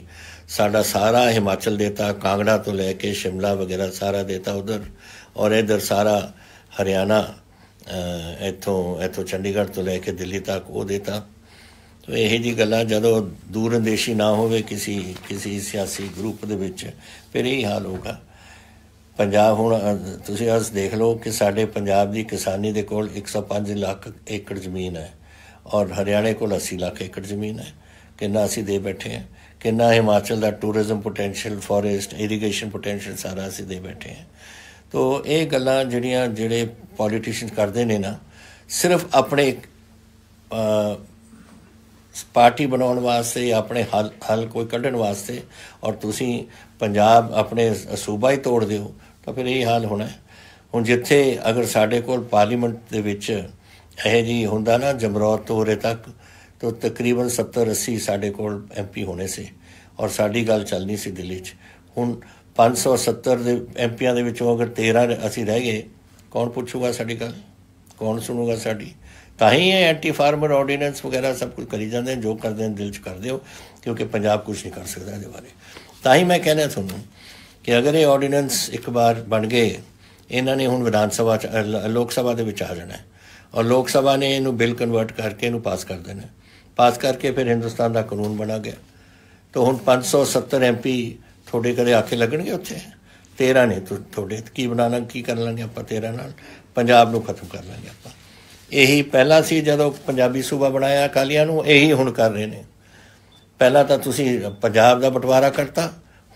[SPEAKER 1] ਸਾਡਾ ਸਾਰਾ ਹਿਮਾਚਲ ਦੇਤਾ ਕਾਂਗੜਾ ਤੋਂ ਲੈ ਕੇ ਸ਼ਿਮਲਾ ਵਗੈਰਾ ਸਾਰਾ ਦੇਤਾ ਉਧਰ ਔਰ ਇਧਰ ਸਾਰਾ ਹਰਿਆਣਾ ਇਥੋਂ ਇਥੋਂ ਚੰਡੀਗੜ੍ਹ ਤੋਂ ਲੈ ਕੇ ਦਿੱਲੀ ਤੱਕ ਉਹ ਦੇਤਾ ਤੋ ਇਹ ਜੀ ਗੱਲਾਂ ਜਦੋਂ ਦੂਰ ਅੰਦੇਸ਼ੀ ਨਾ ਹੋਵੇ ਕਿਸੇ ਕਿਸੇ ਸਿਆਸੀ ਗਰੁੱਪ ਦੇ ਵਿੱਚ ਫਿਰ ਇਹ ਹਾਲ ਹੋਗਾ ਪੰਜਾਬ ਹੁਣ ਤੁਸੀਂ ਅੱਜ ਦੇਖ ਲਓ ਕਿ ਸਾਡੇ ਪੰਜਾਬ ਦੀ ਕਿਸਾਨੀ ਦੇ ਕੋਲ 105 ਲੱਖ ਏਕੜ ਜ਼ਮੀਨ ਹੈ ਔਰ ਹਰਿਆਣੇ ਕੋਲ 80 ਲੱਖ ਏਕੜ ਜ਼ਮੀਨ ਹੈ ਕਿੰਨਾ ਅਸੀਂ ਦੇ ਬੈਠੇ ਹਾਂ ਕਿੰਨਾ ਹਿਮਾਚਲ ਦਾ tourism potential forest irrigation potential ਸਾਰਾ ਅਸੀਂ ਦੇ ਬੈਠੇ ਹਾਂ ਤੋ ਇਹ ਗੱਲਾਂ ਜਿਹੜੀਆਂ ਜਿਹੜੇ ਪੋਲੀਟੀਸ਼ੀਅਨ ਕਰਦੇ ਨੇ ਨਾ ਸਿਰਫ ਆਪਣੇ ਪਾਰਟੀ ਬਣਾਉਣ ਵਾਸਤੇ ਆਪਣੇ ਹੱਲ ਹੱਲ ਕੋਈ ਕੱਢਣ ਵਾਸਤੇ ਔਰ ਤੁਸੀਂ ਪੰਜਾਬ ਆਪਣੇ ਸੂਬਾ ਹੀ ਤੋੜ ਦਿਓ ਤਾਂ ਫਿਰ ਇਹ ਹਾਲ ਹੋਣਾ ਹੁਣ ਜਿੱਥੇ ਅਗਰ ਸਾਡੇ ਕੋਲ ਪਾਰਲੀਮੈਂਟ ਦੇ ਵਿੱਚ ਇਹ ਜੀ ਹੁੰਦਾ ਨਾ ਜਮਰੌਤ ਤੋਂ ਤੱਕ ਤਾਂ ਤਕਰੀਬਨ 70 80 ਸਾਡੇ ਕੋਲ ਐਮਪੀ ਹੋਣੇ ਸੀ ਔਰ ਸਾਡੀ ਗੱਲ ਚੱਲਣੀ ਸੀ ਦਿੱਲੀ 'ਚ ਹੁਣ 570 ਦੇ ਐਮਪੀਆਂ ਦੇ ਵਿੱਚੋਂ ਅਗਰ 13 ਅਸੀਂ ਰਹਿ ਗਏ ਕੌਣ ਪੁੱਛੂਗਾ ਸਾਡੀ ਗੱਲ ਕੌਣ ਸੁਣੂਗਾ ਸਾਡੀ ਤਾਂ ਹੀ ਇਹ ਐਂਟੀ ਫਾਰਮਰ ਆਰਡੀਨੈਂਸ ਵਗੈਰਾ ਸਭ ਕੁਝ ਕਰੀ ਜਾਂਦੇ ਨੇ ਜੋ ਕਰਦੇ ਨੇ ਦਿਲ 'ਚ ਕਰਦੇ ਹੋ ਕਿਉਂਕਿ ਪੰਜਾਬ ਕੁਝ ਨਹੀਂ ਕਰ ਸਕਦਾ ਇਹਦੇ ਬਾਰੇ ਤਾਂ ਹੀ ਮੈਂ ਕਹਿੰਦਾ ਤੁਹਾਨੂੰ ਕਿ ਅਗਰ ਇਹ ਆਰਡੀਨੈਂਸ ਇੱਕ ਵਾਰ ਬਣ ਗਏ ਇਹਨਾਂ ਨੇ ਹੁਣ ਵਿਧਾਨ ਸਭਾ ਚ ਲੋਕ ਸਭਾ ਦੇ ਵਿੱਚ ਆ ਜਾਣਾ ਹੈ ਔਰ ਲੋਕ ਸਭਾ ਨੇ ਇਹਨੂੰ ਬਿੱਲ ਕਨਵਰਟ ਕਰਕੇ ਇਹਨੂੰ ਪਾਸ ਕਰ ਦੇਣਾ ਪਾਸ ਕਰਕੇ ਫਿਰ ਹਿੰਦੁਸਤਾਨ ਦਾ ਕਾਨੂੰਨ ਬਣਾ ਗਿਆ ਤਾਂ ਹੁਣ 570 ਐਮਪੀ ਥੋੜੇ ਕਰੇ ਆਖੇ ਲੱਗਣਗੇ ਉੱਥੇ 13 ਨੇ ਥੋੜੇ ਕੀ ਬਣਾਣਾ ਕੀ ਕਰ ਲਾਂਗੇ ਆਪਾਂ 13 ਨਾਲ ਪੰਜਾਬ ਨੂੰ ਖਤਮ ਕਰ ਲਾਂਗੇ ਆਪਾਂ ਇਹੀ ਪਹਿਲਾ ਸੀ ਜਦੋਂ ਪੰਜਾਬੀ ਸੂਬਾ ਬਣਾਇਆ ਕਾਲੀਆਂ ਨੂੰ ਇਹੀ ਹੁਣ ਕਰ ਰਹੇ ਨੇ ਪਹਿਲਾਂ ਤਾਂ ਤੁਸੀਂ ਪੰਜਾਬ ਦਾ ਬਟਵਾਰਾ ਕਰਤਾ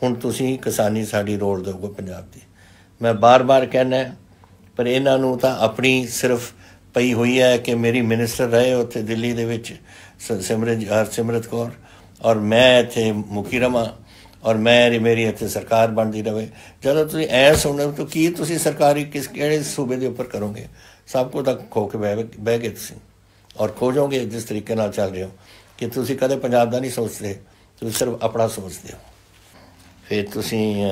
[SPEAKER 1] ਹੁਣ ਤੁਸੀਂ ਕਿਸਾਨੀ ਸਾਡੀ ਰੋਲ ਦਿਓਗੇ ਪੰਜਾਬ ਦੀ ਮੈਂ ਬਾਰ-ਬਾਰ ਕਹਿਣਾ ਪਰ ਇਹਨਾਂ ਨੂੰ ਤਾਂ ਆਪਣੀ ਸਿਰਫ ਪਈ ਹੋਈ ਹੈ ਕਿ ਮੇਰੀ ਮਿਨਿਸਟਰ ਰਹੇ ਉੱਥੇ ਦਿੱਲੀ ਦੇ ਵਿੱਚ ਸਿਮਰਨ ਹਰ ਸਿਮਰਤ ਕੌਰ ਔਰ ਮੈਂ ਇੱਥੇ ਮੁਖੀ ਰਮਾ ਔਰ ਮੇਰੀ ਮੇਰੀ ਇੱਥੇ ਸਰਕਾਰ ਬਣਦੀ ਰਵੇ ਜਦੋਂ ਤੁਸੀਂ ਐ ਹੋ ਤਾਂ ਕੀ ਤੁਸੀਂ ਸਰਕਾਰੀ ਕਿਸ ਕਿਹੜੇ ਸੂਬੇ ਦੇ ਉੱਪਰ ਕਰੋਗੇ ਸਭ ਕੋ ਤਾਂ ਖੋ ਕੇ ਬਹਿ ਗਏ ਤੁਸੀਂ ਔਰ ਖੋਜੋਗੇ ਜਿਸ ਤਰੀਕੇ ਨਾਲ ਚੱਲ ਰਹੇ ਹੋ ਕਿ ਤੁਸੀਂ ਕਦੇ ਪੰਜਾਬ ਦਾ ਨਹੀਂ ਸੋਚਦੇ ਤੁਸੀਂ ਸਿਰਫ ਆਪਣਾ ਸੋਚਦੇ ਹੋ ਫਿਰ ਤੁਸੀਂ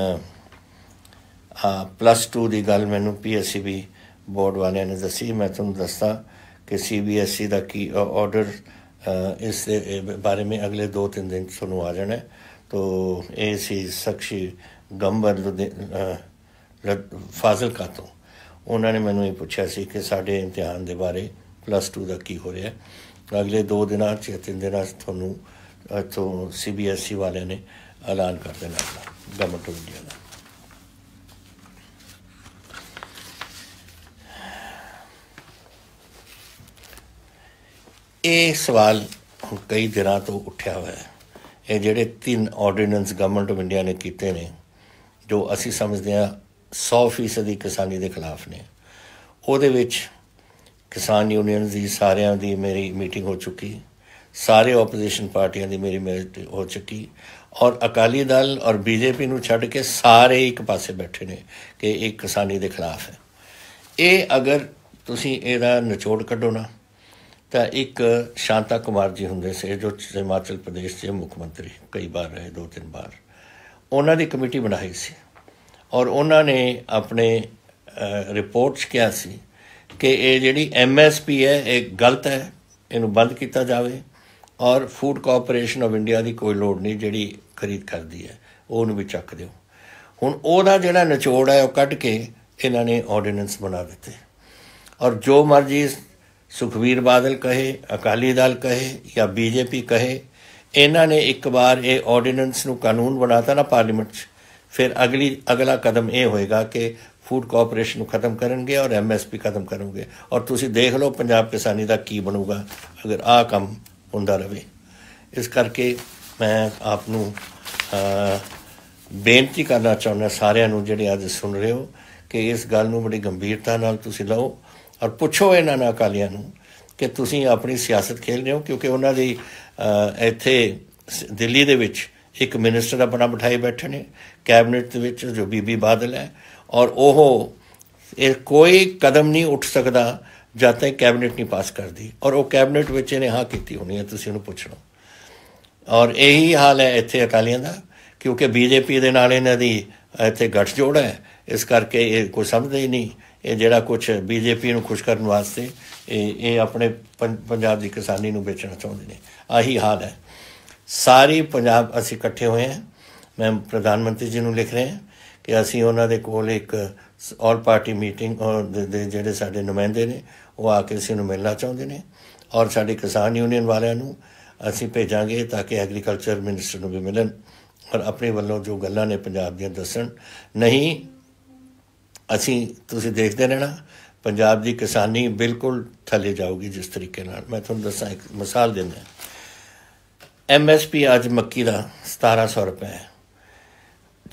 [SPEAKER 1] ਆ ਪਲੱਸ 2 ਦੀ ਗੱਲ ਮੈਨੂੰ ਪੀਐਸਸੀਬੀ ਬੋਰਡ ਵਾਲਿਆਂ ਨੇ ਦੱਸੀ ਮੈਂ ਤੁਹਾਨੂੰ ਦੱਸਾਂ ਕਿ ਸੀਬੀਐਸਸੀ e ਦਾ ਕੀ ਆਰਡਰ ਇਸ ਦੇ ਬਾਰੇ ਵਿੱਚ ਅਗਲੇ 2-3 ਦਿਨ ਤੁਹਾਨੂੰ ਆ ਜਾਣਾ ਤੋ ਇਹ ਸੀ ਸਖਸ਼ੀ ਗੰਬਰ ਫਾਜ਼ਲ ਤੋਂ ਉਹਨਾਂ ਨੇ ਮੈਨੂੰ ਇਹ ਪੁੱਛਿਆ ਸੀ ਕਿ ਸਾਡੇ ਇਮਤਿਹਾਨ ਦੇ ਬਾਰੇ ਪਲੱਸ 2 ਦਾ ਕੀ ਹੋ ਰਿਹਾ ਅਗਲੇ 2 ਦਿਨਾਂ 'ਚ 3 ਦਿਨਾਂ 'ਚ ਤੁਹਾਨੂੰ ਤੋਂ ਸੀਬੀਐਸਸੀ e ਵਾਲਿਆਂ ਨੇ ਐਲਾਨ ਕਰ ਦੇਣਾ ਹੈ ਗਵਰਨਮੈਂਟ ਆਫ ਇੰਡੀਆ ਦਾ ਇਹ ਸਵਾਲ ਹੁਣ ਕਈ ਦਿਨਾਂ ਤੋਂ ਉੱਠਿਆ ਹੋਇਆ ਹੈ ਇਹ ਜਿਹੜੇ ਤਿੰਨ ਆਰਡੀਨੈਂਸ ਗਵਰਨਮੈਂਟ ਆਫ ਇੰਡੀਆ ਨੇ ਕੀਤੇ ਨੇ ਜੋ ਅਸੀਂ ਸਮਝਦੇ ਹਾਂ 100% ਦੀ ਕਿਸਾਨੀ ਦੇ ਖਿਲਾਫ ਨੇ ਉਹਦੇ ਵਿੱਚ ਕਿਸਾਨ ਯੂਨੀਅਨ ਦੀ ਸਾਰਿਆਂ ਦੀ ਮੇਰੀ ਮੀਟਿੰਗ ਹੋ ਚੁੱਕੀ ਸਾਰੇ ਆਪੋਜੀਸ਼ਨ ਪਾਰਟੀਆਂ ਦੀ ਮੇਰੀ ਮੀਟਿੰਗ ਹੋ ਚੁੱਕੀ ਔਰ ਅਕਾਲੀ ਦਲ ਔਰ ਬੀਜੇਪੀ ਨੂੰ ਛੱਡ ਕੇ ਸਾਰੇ ਇੱਕ ਪਾਸੇ ਬੈਠੇ ਨੇ ਕਿ ਇਹ ਕਿਸਾਨੀ ਦੇ ਖਿਲਾਫ ਹੈ ਇਹ ਅਗਰ ਤੁਸੀਂ ਇਹਦਾ ਨਿਚੋੜ ਕੱਢੋ ਨਾ ਤਾਂ ਇੱਕ ਸ਼ਾਂਤਾ ਕੁਮਾਰ ਜੀ ਹੁੰਦੇ ਸੀ ਜੋ ਹਿਮਾਚਲ ਪ੍ਰਦੇਸ਼ ਦੇ ਮੁੱਖ ਮੰਤਰੀ ਕਈ ਵਾਰ ਰਹੇ ਦੋ ਤਿੰਨ ਵਾਰ ਉਹਨਾਂ ਦੀ ਕਮੇਟੀ ਬਣਾਈ ਸੀ ਔਰ ਉਹਨਾਂ ਨੇ ਆਪਣੇ ਰਿਪੋਰਟਸ ਕਿਹਾ ਸੀ ਕਿ ਇਹ ਜਿਹੜੀ ਐਮਐਸਪੀ ਹੈ ਇਹ ਗਲਤ ਹੈ ਇਹਨੂੰ ਬੰਦ ਕੀਤਾ ਜਾਵੇ ਔਰ ਫੂਡ ਕਾਰਪੋਰੇਸ਼ਨ ਆਫ ਇੰਡੀਆ ਦੀ ਕੋਈ ਲੋੜ ਨਹੀਂ ਜਿਹੜੀ ਖਰੀਦ ਕਰਦੀ ਹੈ ਉਹਨੂੰ ਵੀ ਚੱਕ ਦਿਓ ਹੁਣ ਉਹਦਾ ਜਿਹੜਾ ਨਿਚੋੜ ਹੈ ਉਹ ਕੱਢ ਕੇ ਇਹਨਾਂ ਨੇ ਆਰਡੀਨੈਂਸ ਬਣਾ ਦਿੱਤੇ ਔਰ ਜੋ ਮਰਜੀ ਸੁਖਵੀਰ ਬਾਦਲ ਕਹੇ ਅਕਾਲੀ ਦਲ ਕਹੇ ਜਾਂ ਬੀਜੇਪੀ ਕਹੇ ਇਹਨਾਂ ਨੇ ਇੱਕ ਵਾਰ ਇਹ ਆਰਡੀਨੈਂਸ ਨੂੰ ਕਾਨੂੰਨ ਬਣਾਤਾ ਨਾ ਪਾਰਲੀਮੈਂਟ 'ਚ ਫਿਰ ਅਗਲੀ ਅਗਲਾ ਕਦਮ ਇਹ ਹੋਏਗਾ ਕਿ ਫੂਡ ਕੋਆਪਰੇਸ਼ਨ ਨੂੰ ਖਤਮ ਕਰਨਗੇ ਔਰ ਐਮਐਸਪੀ ਖਤਮ ਕਰਨਗੇ ਔਰ ਤੁਸੀਂ ਦੇਖ ਲਓ ਪੰਜਾਬ ਕਿਸਾਨੀ ਦਾ ਕੀ ਬਣੂਗਾ ਅਗਰ ਆਹ ਕੰਮ ਹੁੰਦਾ ਰਹੇ ਇਸ ਕਰਕੇ ਮੈਂ ਆਪ ਨੂੰ ਬੇਨਤੀ ਕਰਨਾ ਚਾਹੁੰਦਾ ਸਾਰਿਆਂ ਨੂੰ ਜਿਹੜੇ ਅੱਜ ਸੁਣ ਰਹੇ ਹੋ ਕਿ ਇਸ ਗੱਲ ਨੂੰ ਬੜੀ ਗੰਭੀਰਤਾ ਨਾਲ ਤੁਸੀਂ ਲਓ ਔਰ ਪੁੱਛੋ ਇਹਨਾਂ ਨਾਲ ਅਕਾਲੀਆਂ ਨੂੰ ਕਿ ਤੁਸੀਂ ਆਪਣੀ ਸਿਆਸਤ ਖੇਲ ਰਹੇ ਹੋ ਕਿਉਂਕਿ ਉਹਨਾਂ ਦੀ ਇੱਥੇ ਦਿੱਲੀ ਦੇ ਵਿੱਚ ਇੱਕ ਮਿਨਿਸਟਰ ਆਪਣਾ ਬਿਠਾਈ ਬੈਠੇ ਨੇ ਕੈਬਨਿਟ ਦੇ ਵਿੱਚ ਜੋ ਬੀਬੀ ਬਾਦਲ ਹੈ ਔਰ ਉਹ ਇਹ ਕੋਈ ਕਦਮ ਨਹੀਂ ਉੱਠ ਸਕਦਾ ਜਦ ਤੱਕ ਕੈਬਨਿਟ ਨਹੀਂ ਪਾਸ ਕਰਦੀ ਔਰ ਉਹ ਕੈਬਨਿਟ ਵਿੱਚ ਇਹਨੇ ਹਾਂ ਕੀਤੀ ਹੋਣੀ ਹੈ ਤੁਸੀਂ ਉਹਨੂੰ ਪੁੱਛ ਲਓ ਔਰ ਇਹੀ ਹਾਲ ਹੈ ਇੱਥੇ ਅਕਾਲੀਆਂ ਦਾ ਕਿਉਂਕਿ ਬੀਜੇਪੀ ਦੇ ਨਾਲ ਇਹਨਾਂ ਦੀ ਇੱਥੇ ਗੱਠਜੋੜ ਹੈ ਇਸ ਕਰਕੇ ਇਹ ਕੋਈ ਸਮਝਦੇ ਹੀ ਨਹੀਂ ਇਹ ਜਿਹੜਾ ਕੁਝ ਬੀਜੇਪੀ ਨੂੰ ਖੁਸ਼ ਕਰਨ ਵਾਸਤੇ ਇਹ ਇਹ ਆਪਣੇ ਪੰਜਾਬ ਦੀ ਕਿਸਾਨੀ ਨੂੰ ਵੇਚਣਾ ਚਾਹੁੰਦੇ ਨੇ ਆਹੀ ਹਾਲ ਹੈ ਸਾਰੀ ਪੰਜਾਬ ਅਸੀਂ ਇਕੱਠੇ ਹੋਏ ਹਾਂ ਮੈਂ ਪ੍ਰਧਾਨ ਮੰਤਰੀ ਜੀ ਨੂੰ ਲਿਖ ਰਹੇ ਹਾਂ ਕਿ ਅਸੀਂ ਉਹਨਾਂ ਦੇ ਕੋਲ ਇੱਕ ਆਲ ਪਾਰਟੀ ਮੀਟਿੰਗ ਔਰ ਜਿਹੜੇ ਸਾਡੇ ਨੁਮਾਇੰਦੇ ਨੇ ਉਹ ਆ ਕੇ ਅਸੀਂ ਨੂੰ ਮਿਲਣਾ ਚਾਹੁੰਦੇ ਨੇ ਔਰ ਸਾਡੇ ਕਿਸਾਨ ਯੂਨੀਅਨ ਵਾਲਿਆਂ ਨੂੰ ਅਸੀਂ ਭੇਜਾਂਗੇ ਤਾਂ ਕਿ ਐਗਰੀਕਲਚਰ ਮਿਨਿਸਟਰ ਨੂੰ ਵੀ ਮਿਲਣ ਔਰ ਆਪਣੇ ਵੱਲੋਂ ਜੋ ਗੱਲਾਂ ਨੇ ਪੰਜਾਬ ਦੀਆਂ ਦੱਸਣ ਨਹੀਂ ਅਸੀਂ ਤੁਸੀਂ ਦੇਖਦੇ ਰਹਿਣਾ ਪੰਜਾਬ ਦੀ ਕਿਸਾਨੀ ਬਿਲਕੁਲ ਥੱਲੇ ਜਾਊਗੀ ਜਿਸ ਤਰੀਕੇ ਨਾਲ ਮੈਂ ਤੁਹਾਨੂੰ ਦੱਸਾਂ ਇੱਕ ਮਿਸਾਲ ਦਿੰਦਾ ਐਮਐਸਪੀ ਅੱਜ ਮੱਕੀ ਦਾ 1700 ਰੁਪਏ ਹੈ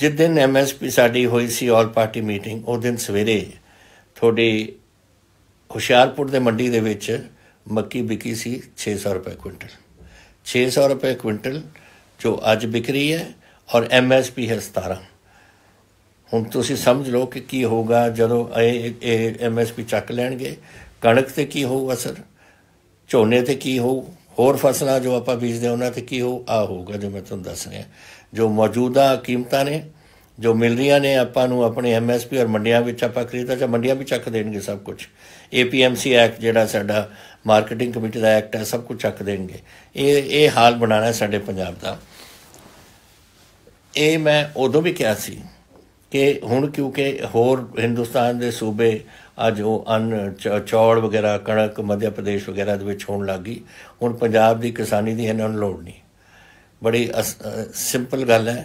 [SPEAKER 1] ਜਿਸ ਦਿਨ ਐਮਐਸਪੀ ਸਾਡੀ ਹੋਈ ਸੀ ਆਲ ਪਾਰਟੀ ਮੀਟਿੰਗ ਉਹ ਦਿਨ ਸਵੇਰੇ ਥੋੜੀ ਹੁਸ਼ਿਆਰਪੁਰ ਦੇ ਮੰਡੀ ਦੇ ਵਿੱਚ ਮੱਕੀ ਵਿਕੀ ਸੀ 600 ਰੁਪਏ ਕੁਇੰਟਲ 600 ਰੁਪਏ ਕੁਇੰਟਲ ਜੋ ਅੱਜ ਵਿਕਰੀ ਹੈ ਔਰ ਐਮਐਸਪੀ ਹੈ 17 ਹੁਣ ਤੁਸੀਂ ਸਮਝ ਲਓ ਕਿ ਕੀ ਹੋਗਾ ਜਦੋਂ ਇਹ ਐਮਐਸਪੀ ਚੱਕ ਲੈਣਗੇ ਕਣਕ ਤੇ ਕੀ ਹੋਊ ਅਸਰ ਝੋਨੇ ਤੇ ਕੀ ਹੋਊ ਹੋਰ ਫਸਲਾਂ ਜੋ ਆਪਾਂ ਬੀਜਦੇ ਉਹਨਾਂ ਤੇ ਕੀ ਹੋ ਆ ਹੋਊਗਾ ਜੋ ਮੈਂ ਤੁਹਾਨੂੰ ਦੱਸ ਰਿਹਾ ਜੋ ਮੌਜੂਦਾ ਕੀਮਤਾਂ ਨੇ ਜੋ ਮਿਲ ਰਹੀਆਂ ਨੇ ਆਪਾਂ ਨੂੰ ਆਪਣੇ ਐਮਐਸਪੀ ਔਰ ਮੰਡੀਆਂ ਵਿੱਚ ਆਪਾਂ ਖਰੀਦਦਾ ਜਾਂ ਮੰਡੀਆਂ ਵੀ ਚੱਕ ਦੇਣਗੇ ਸਭ ਕੁਝ ਏਪੀਐਮਸੀ ਐਕਟ ਜਿਹੜਾ ਸਾਡਾ ਮਾਰਕੀਟਿੰਗ ਕਮੇਟੀ ਦਾ ਐਕਟ ਹੈ ਸਭ ਕੁਝ ਚੱਕ ਦੇਣਗੇ ਇਹ ਇਹ ਹਾਲ ਬਣਾਣਾ ਸਾਡੇ ਪੰਜਾਬ ਦਾ ਇਹ ਮੈਂ ਉਦੋਂ ਵੀ ਕਿਹਾ ਸੀ ਕਿ ਹੁਣ ਕਿਉਂਕਿ ਹੋਰ ਹਿੰਦੁਸਤਾਨ ਦੇ ਸੂਬੇ ਅੱਜ ਉਹ ਅਨ ਚੌੜ ਵਗੈਰਾ ਕਣਕ ਮੱਧ ਪ੍ਰਦੇਸ਼ ਵਗੈਰਾ ਦੇ ਵਿੱਚ ਹੋਣ ਲੱਗੀ ਹੁਣ ਪੰਜਾਬ ਦੀ ਕਿਸਾਨੀ ਦੀ ਇਹਨਾਂ ਨੂੰ ਲੋੜ ਨਹੀਂ ਬੜੀ ਸਿੰਪਲ ਗੱਲ ਹੈ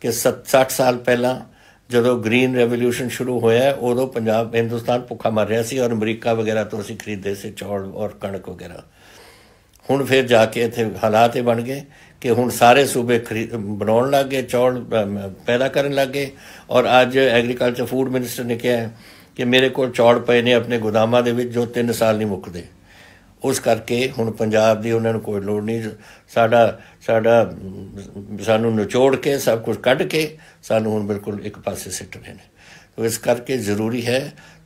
[SPEAKER 1] ਕਿ 60 ਸਾਲ ਪਹਿਲਾਂ ਜਦੋਂ ਗ੍ਰੀਨ ਰੈਵੋਲੂਸ਼ਨ ਸ਼ੁਰੂ ਹੋਇਆ ਉਦੋਂ ਪੰਜਾਬ ਹਿੰਦੁਸਤਾਨ ਭੁੱਖਾ ਮਰ ਰਿਹਾ ਸੀ ਔਰ ਅਮਰੀਕਾ ਵਗੈਰਾ ਤੋਂ ਅਸੀਂ ਖਰੀਦੇ ਸੀ ਚੌਲ ਔਰ ਕਣਕ ਵਗੈਰਾ ਹੁਣ ਫਿਰ ਜਾ ਕੇ ਇੱਥੇ ਹਾਲਾਤ ਇਹ ਬਣ ਗਏ ਕਿ ਹੁਣ ਸਾਰੇ ਸੂਬੇ ਬਣਾਉਣ ਲੱਗੇ ਚੌਲ ਪੈਦਾ ਕਰਨ ਲੱਗੇ ਔਰ ਅੱਜ ਐਗਰੀਕਲਚਰ ਫੂਡ ਮਿਨਿਸਟਰ ਨੇ ਕਿਹਾ ਕਿ ਮੇਰੇ ਕੋਲ ਚੌਲ ਪਏ ਨੇ ਆਪਣੇ ਗੋਦਾਮਾਂ ਦੇ ਵਿੱਚ ਜੋ 3 ਸਾਲ ਨਹੀਂ ਮੁੱਕਦੇ ਉਸ ਕਰਕੇ ਹੁਣ ਪੰਜਾਬ ਦੀ ਉਹਨਾਂ ਨੂੰ ਕੋਈ ਲੋੜ ਨਹੀਂ ਸਾਡਾ ਸਾਡਾ ਸਾਨੂੰ ਨਿਚੋੜ ਕੇ ਸਭ ਕੁਝ ਕੱਢ ਕੇ ਸਾਨੂੰ ਹੁਣ ਬਿਲਕੁਲ ਇੱਕ ਪਾਸੇ ਸਿੱਟ ਰਹੇ ਨੇ ਇਸ ਕਰਕੇ ਜ਼ਰੂਰੀ ਹੈ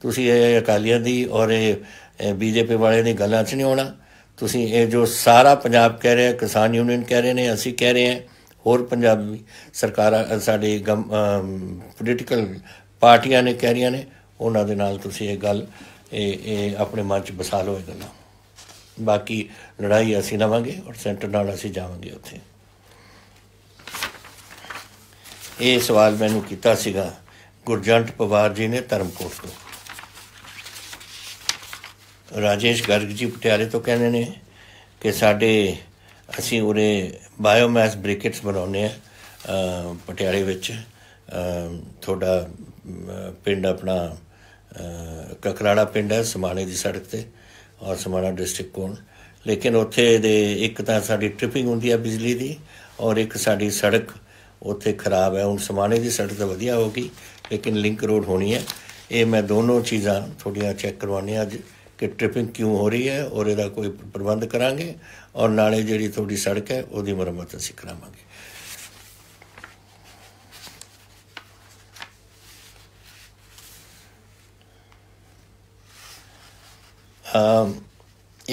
[SPEAKER 1] ਤੁਸੀਂ ਇਹ ਅਕਾਲੀਆਂ ਦੀ ਔਰ ਇਹ ਬੀਜੇਪੀ ਵਾਲਿਆਂ ਦੀ ਗੱਲਾਂ 'ਚ ਨਹੀਂ ਆਉਣਾ ਤੁਸੀਂ ਇਹ ਜੋ ਸਾਰਾ ਪੰਜਾਬ ਕਹਿ ਰਿਹਾ ਕਿਸਾਨ ਯੂਨੀਅਨ ਕਹਿ ਰਹੇ ਨੇ ਅਸੀਂ ਕਹਿ ਰਹੇ ਹਾਂ ਹੋਰ ਪੰਜਾਬੀ ਸਰਕਾਰਾਂ ਸਾਡੇ ਪੋਲੀਟੀਕਲ ਪਾਰਟੀਆਂ ਨੇ ਕਹਿ ਰਹੀਆਂ ਨੇ ਉਹਨਾਂ ਦੇ ਨਾਲ ਤੁਸੀਂ ਇਹ ਗੱਲ ਇਹ ਆਪਣੇ ਮਨ 'ਚ ਬਸਾ ਲਓ ਇਹ ਗੱਲਾਂ ਬਾਕੀ ਲੜਾਈ ਅਸੀਂ ਲਵਾਂਗੇ ਔਰ ਸੈਂਟਰ ਨਾਲ ਅਸੀਂ ਜਾਵਾਂਗੇ ਉੱਥੇ ਇਹ ਸਵਾਲ ਮੈਨੂੰ ਕੀਤਾ ਸੀਗਾ ਗੁਰਜੰਟ ਪਵਾਰ ਜੀ ਨੇ ਧਰਮਕੋਟ ਤੋਂ ਰਾਜੇਸ਼ ਗਰਗ ਜੀ ਪਟਿਆਲੇ ਤੋਂ ਕਹਿੰਦੇ ਨੇ ਕਿ ਸਾਡੇ ਅਸੀਂ ਉਰੇ ਬਾਇਓਮੈਸ ਬ੍ਰਿਕਟਸ ਬਣਾਉਨੇ ਆ ਪਟਿਆਲੇ ਵਿੱਚ ਤੁਹਾਡਾ ਪਿੰਡ ਆਪਣਾ ਕਕਰਾੜਾ ਪਿੰਡ ਹੈ ਸਮਾਣੇ ਦੀ ਸੜਕ ਤੇ ਔਰ ਸਮਾਣਾ ਡਿਸਟ੍ਰਿਕਟ ਕੋਲ ਲੇਕਿਨ ਉੱਥੇ ਦੇ ਇੱਕ ਤਾਂ ਸਾਡੀ ਟ੍ਰਿਪਿੰਗ ਹੁੰਦੀ ਹੈ ਬਿਜਲੀ ਦੀ ਔਰ ਇੱਕ ਸਾਡੀ ਸੜਕ ਉੱਥੇ ਖਰਾਬ ਹੈ ਹੁਣ ਸਮਾਣੇ ਦੀ ਸੜਕ ਤਾਂ ਵਧੀਆ ਹੋ ਗਈ ਲੇਕਿਨ ਲਿੰਕ ਰੋਡ ਹੋਣੀ ਹੈ ਇਹ ਮੈਂ ਦੋਨੋਂ ਚੀਜ਼ਾਂ ਥੋੜੀਆਂ ਚੈੱਕ ਕਰਵਾਉਣੀ ਅੱਜ ਕਿ ਟ੍ਰਿਪਿੰਗ ਕਿਉਂ ਹੋ ਰਹੀ ਹੈ ਔਰ ਇਹਦਾ ਕੋਈ ਪ੍ਰਬੰਧ ਕਰਾਂਗੇ ਔਰ ਨਾਲੇ ਜਿਹੜੀ ਥੋੜੀ ਸੜਕ ਹੈ ਉਹਦੀ ਮੁਰੰਮਤ ਅਸੀਂ ਕਰਾਵਾਂਗੇ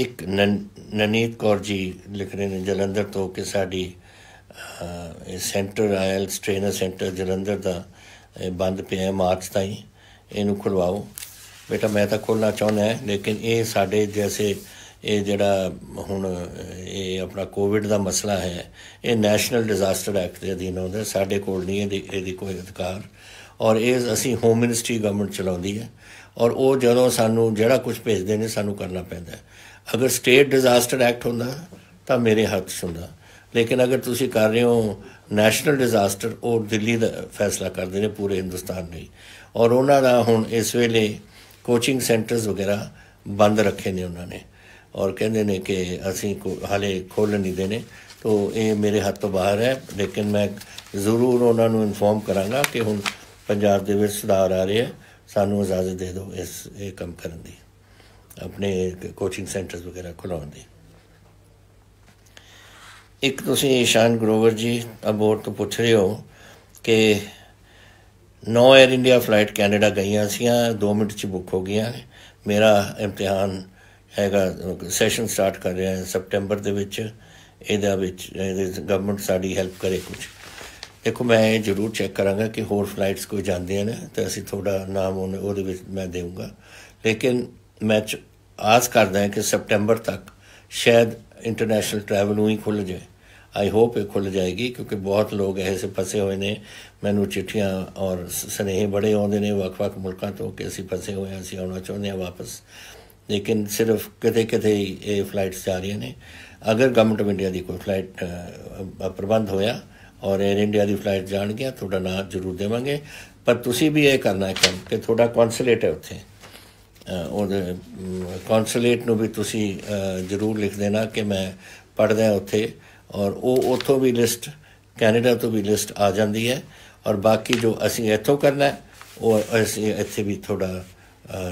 [SPEAKER 1] ਇੱਕ ਨਨੀਤ ਕੌਰ ਜੀ ਲਿਖ ਰਹੇ ਨੇ ਜਲੰਧਰ ਤੋਂ ਕਿ ਸਾਡੀ ਇਹ centre oil strainer centre Jalandhar ਦਾ ਬੰਦ ਪਿਆ ਹੈ ਮਾਰਚ ਤਾਈਂ ਇਹਨੂੰ ਖੁਲਵਾਓ ਬੇਟਾ ਮੈਂ ਤਾਂ ਖੋਲਣਾ ਚਾਹੁੰਦਾ ਹਾਂ ਲੇਕਿਨ ਇਹ ਸਾਡੇ ਜੈਸੇ ਇਹ ਜਿਹੜਾ ਹੁਣ ਇਹ ਆਪਣਾ ਕੋਵਿਡ ਦਾ ਮਸਲਾ ਹੈ ਇਹ ਨੈਸ਼ਨਲ ਡਿਜ਼ਾਸਟਰ ਐਕਟ ਦੇ ਅਧੀਨ ਆਉਂਦਾ ਸਾਡੇ ਕੋਲ ਨਹੀਂ ਇਹਦੀ ਕੋਈ ਅਧਿਕਾਰ ਔਰ ਇਹ ਅਸੀਂ ਹੋਮ ਮਿਨਿਸਟਰੀ ਗਵਰਨਮੈਂਟ ਚਲਾਉਂਦੀ ਹੈ ਔਰ ਉਹ ਜਦੋਂ ਸਾਨੂੰ ਜਿਹੜਾ ਕੁਝ ਭੇਜਦੇ ਨੇ ਸਾਨੂੰ ਕਰਨਾ ਪੈਂਦਾ ਹੈ ਅਗਰ ਸਟੇਟ ਡਿਜ਼ਾਸਟਰ ਐਕਟ ਹੁੰਦਾ ਤਾਂ ਮੇਰੇ ਹੱਥ 'ਚ ਹੁੰਦਾ ਲੇਕਿਨ ਅਗਰ ਤੁਸੀਂ ਕਰ ਰਹੇ ਹੋ ਨੈਸ਼ਨਲ ਡਿਜ਼ਾਸਟਰ ਉਹ ਦਿੱਲੀ ਦਾ ਫੈਸਲਾ ਕਰਦੇ ਨੇ ਪੂਰੇ ਹਿੰਦੁਸਤਾਨ ਲਈ ਔਰ ਉਹਨਾਂ ਦਾ ਹੁਣ ਇਸ ਵੇਲੇ ਕੋਚਿੰਗ ਸੈਂਟਰਸ ਵਗੈਰਾ ਬੰਦ ਰੱਖੇ ਨੇ ਉਹਨਾਂ ਨੇ ਔਰ ਕਹਿੰਦੇ ਨੇ ਕਿ ਅਸੀਂ ਹਾਲੇ ਖੋਲ ਨਹੀਂ ਦੇਣੇ ਤੋ ਇਹ ਮੇਰੇ ਹੱਥ ਤੋਂ ਬਾਹਰ ਹੈ ਲੇਕਿਨ ਮੈਂ ਜ਼ਰੂਰ ਉਹਨਾਂ ਨੂੰ ਇਨਫੋਰਮ ਕਰਾਂਗਾ ਕਿ ਹੁਣ ਪੰਜਾਬ ਦੇ ਵਿੱਚ ਸੁਧਾਰ ਆ ਰਿਹਾ ਹੈ ਸਾਨੂੰ ਇਜਾਜ਼ਤ ਦੇ ਦਿਓ ਇਸ ਇਹ ਕੰਮ ਕਰਨ ਦੀ ਆਪਣੇ ਕੋਚਿੰਗ ਸੈਂਟਰਸ ਵਗੈਰਾ ਖੁਲਾਉਣ ਦੀ ਇੱਕ ਤੁਸੀਂ ਈਸ਼ਾਨ ਗਰੋਵਰ ਜੀ ਅਬੋਰਡ ਤੋਂ ਪੁੱਛ ਰਹੇ ਹੋ ਕਿ no air India flight Canada ਗਈਆਂ ਸੀਆਂ 2 ਮਿੰਟ ਚ ਬੁੱਕ ਹੋ ਗਈਆਂ ਮੇਰਾ ਇਮਤਿਹਾਨ ਹੈਗਾ ਸੈਸ਼ਨ ਸਟਾਰਟ ਕਰ ਰਿਹਾ ਹੈ ਸਪਟੈਂਬਰ ਦੇ ਵਿੱਚ ਇਹਦਾ ਵਿੱਚ ਗਵਰਨਮੈਂਟ ਸਾਡੀ ਹੈਲਪ ਕਰੇ ਕੁਝ ਦੇਖੋ ਮੈਂ ਇਹ ਜ਼ਰੂਰ ਚੈੱਕ ਕਰਾਂਗਾ ਕਿ ਹੋਰ ਫਲਾਈਟਸ ਕੋਈ ਜਾਂਦੀਆਂ ਨੇ ਤਾਂ ਅਸੀਂ ਤੁਹਾਡਾ ਨਾਮ ਉਹਦੇ ਵਿੱਚ ਮੈਂ ਦੇਵਾਂਗਾ ਲੇਕਿਨ ਮੈਂ ਆਸ ਕਰਦਾ ਹਾਂ ਕਿ ਸਪਟੈਂਬਰ ਤੱਕ ਸ਼ਾਇਦ ਇੰਟਰਨੈਸ਼ਨਲ ਟਰੈਵਲ ਹੀ ਖੁੱਲ ਜਾਏ ਆਈ ਹੋਪ ਇਹ ਖੁੱਲ ਜਾਏਗੀ ਕਿਉਂਕਿ ਬਹੁਤ ਲੋਕ ਐਸੇ ਫਸੇ ਹੋਏ ਨੇ ਮੈਨੂੰ ਚਿੱਠੀਆਂ ਔਰ ਸਨੇਹ ਬੜੇ ਆਉਂਦੇ ਨੇ ਵੱਖ-ਵੱਖ ਮੁਲਕਾਂ ਤੋਂ ਕਿ ਅਸੀਂ ਫਸੇ ਹੋਏ ਹਾਂ ਅਸੀਂ ਆਉਣਾ ਚਾਹੁੰਦੇ ਹਾਂ ਵਾਪਸ ਲੇਕਿਨ ਸਿਰਫ ਕਿਤੇ-ਕਿਤੇ ਇਹ ਫਲਾਈਟਸ ਜਾ ਰਹੀਆਂ ਨੇ ਅਗਰ ਗਵਰਨਮੈਂਟ ਆਫ ਇੰਡੀਆ ਦੀ ਕੋਈ ਫਲਾਈਟ ਪ੍ਰਬੰਧ ਹੋਇਆ ਔਰ 에ਅਰ ਇੰਡੀਆ ਦੀ ਫਲਾਈਟ ਜਾਣ ਗਿਆ ਤੁਹਾਡਾ ਨਾਮ ਜ਼ਰੂਰ ਦੇਵਾਂਗੇ ਪਰ ਤੁਸੀਂ ਵੀ ਇਹ ਕਰਨਾ ਹੈ ਕਿ ਤੁਹਾਡਾ ਕੌਂਸੂਲੇਟ ਹੈ ਉੱਥੇ ਉਹ ਕੌਂਸੂਲੇਟ ਨੂੰ ਵੀ ਤੁਸੀਂ ਜ਼ਰੂਰ ਲਿਖ ਦੇਣਾ ਕਿ ਮੈਂ ਪੜਦਾ ਹਾਂ ਉੱਥੇ ਔਰ ਉਹ ਉਥੋਂ ਵੀ ਲਿਸਟ ਕੈਨੇਡਾ ਤੋਂ ਵੀ ਲਿਸਟ ਆ ਜਾਂਦੀ ਹੈ ਔਰ ਬਾਕੀ ਜੋ ਅਸੀਂ ਇੱਥੋਂ ਕਰਨਾ ਉਹ ਅਸੀਂ ਇੱਥੇ ਵੀ ਥੋੜਾ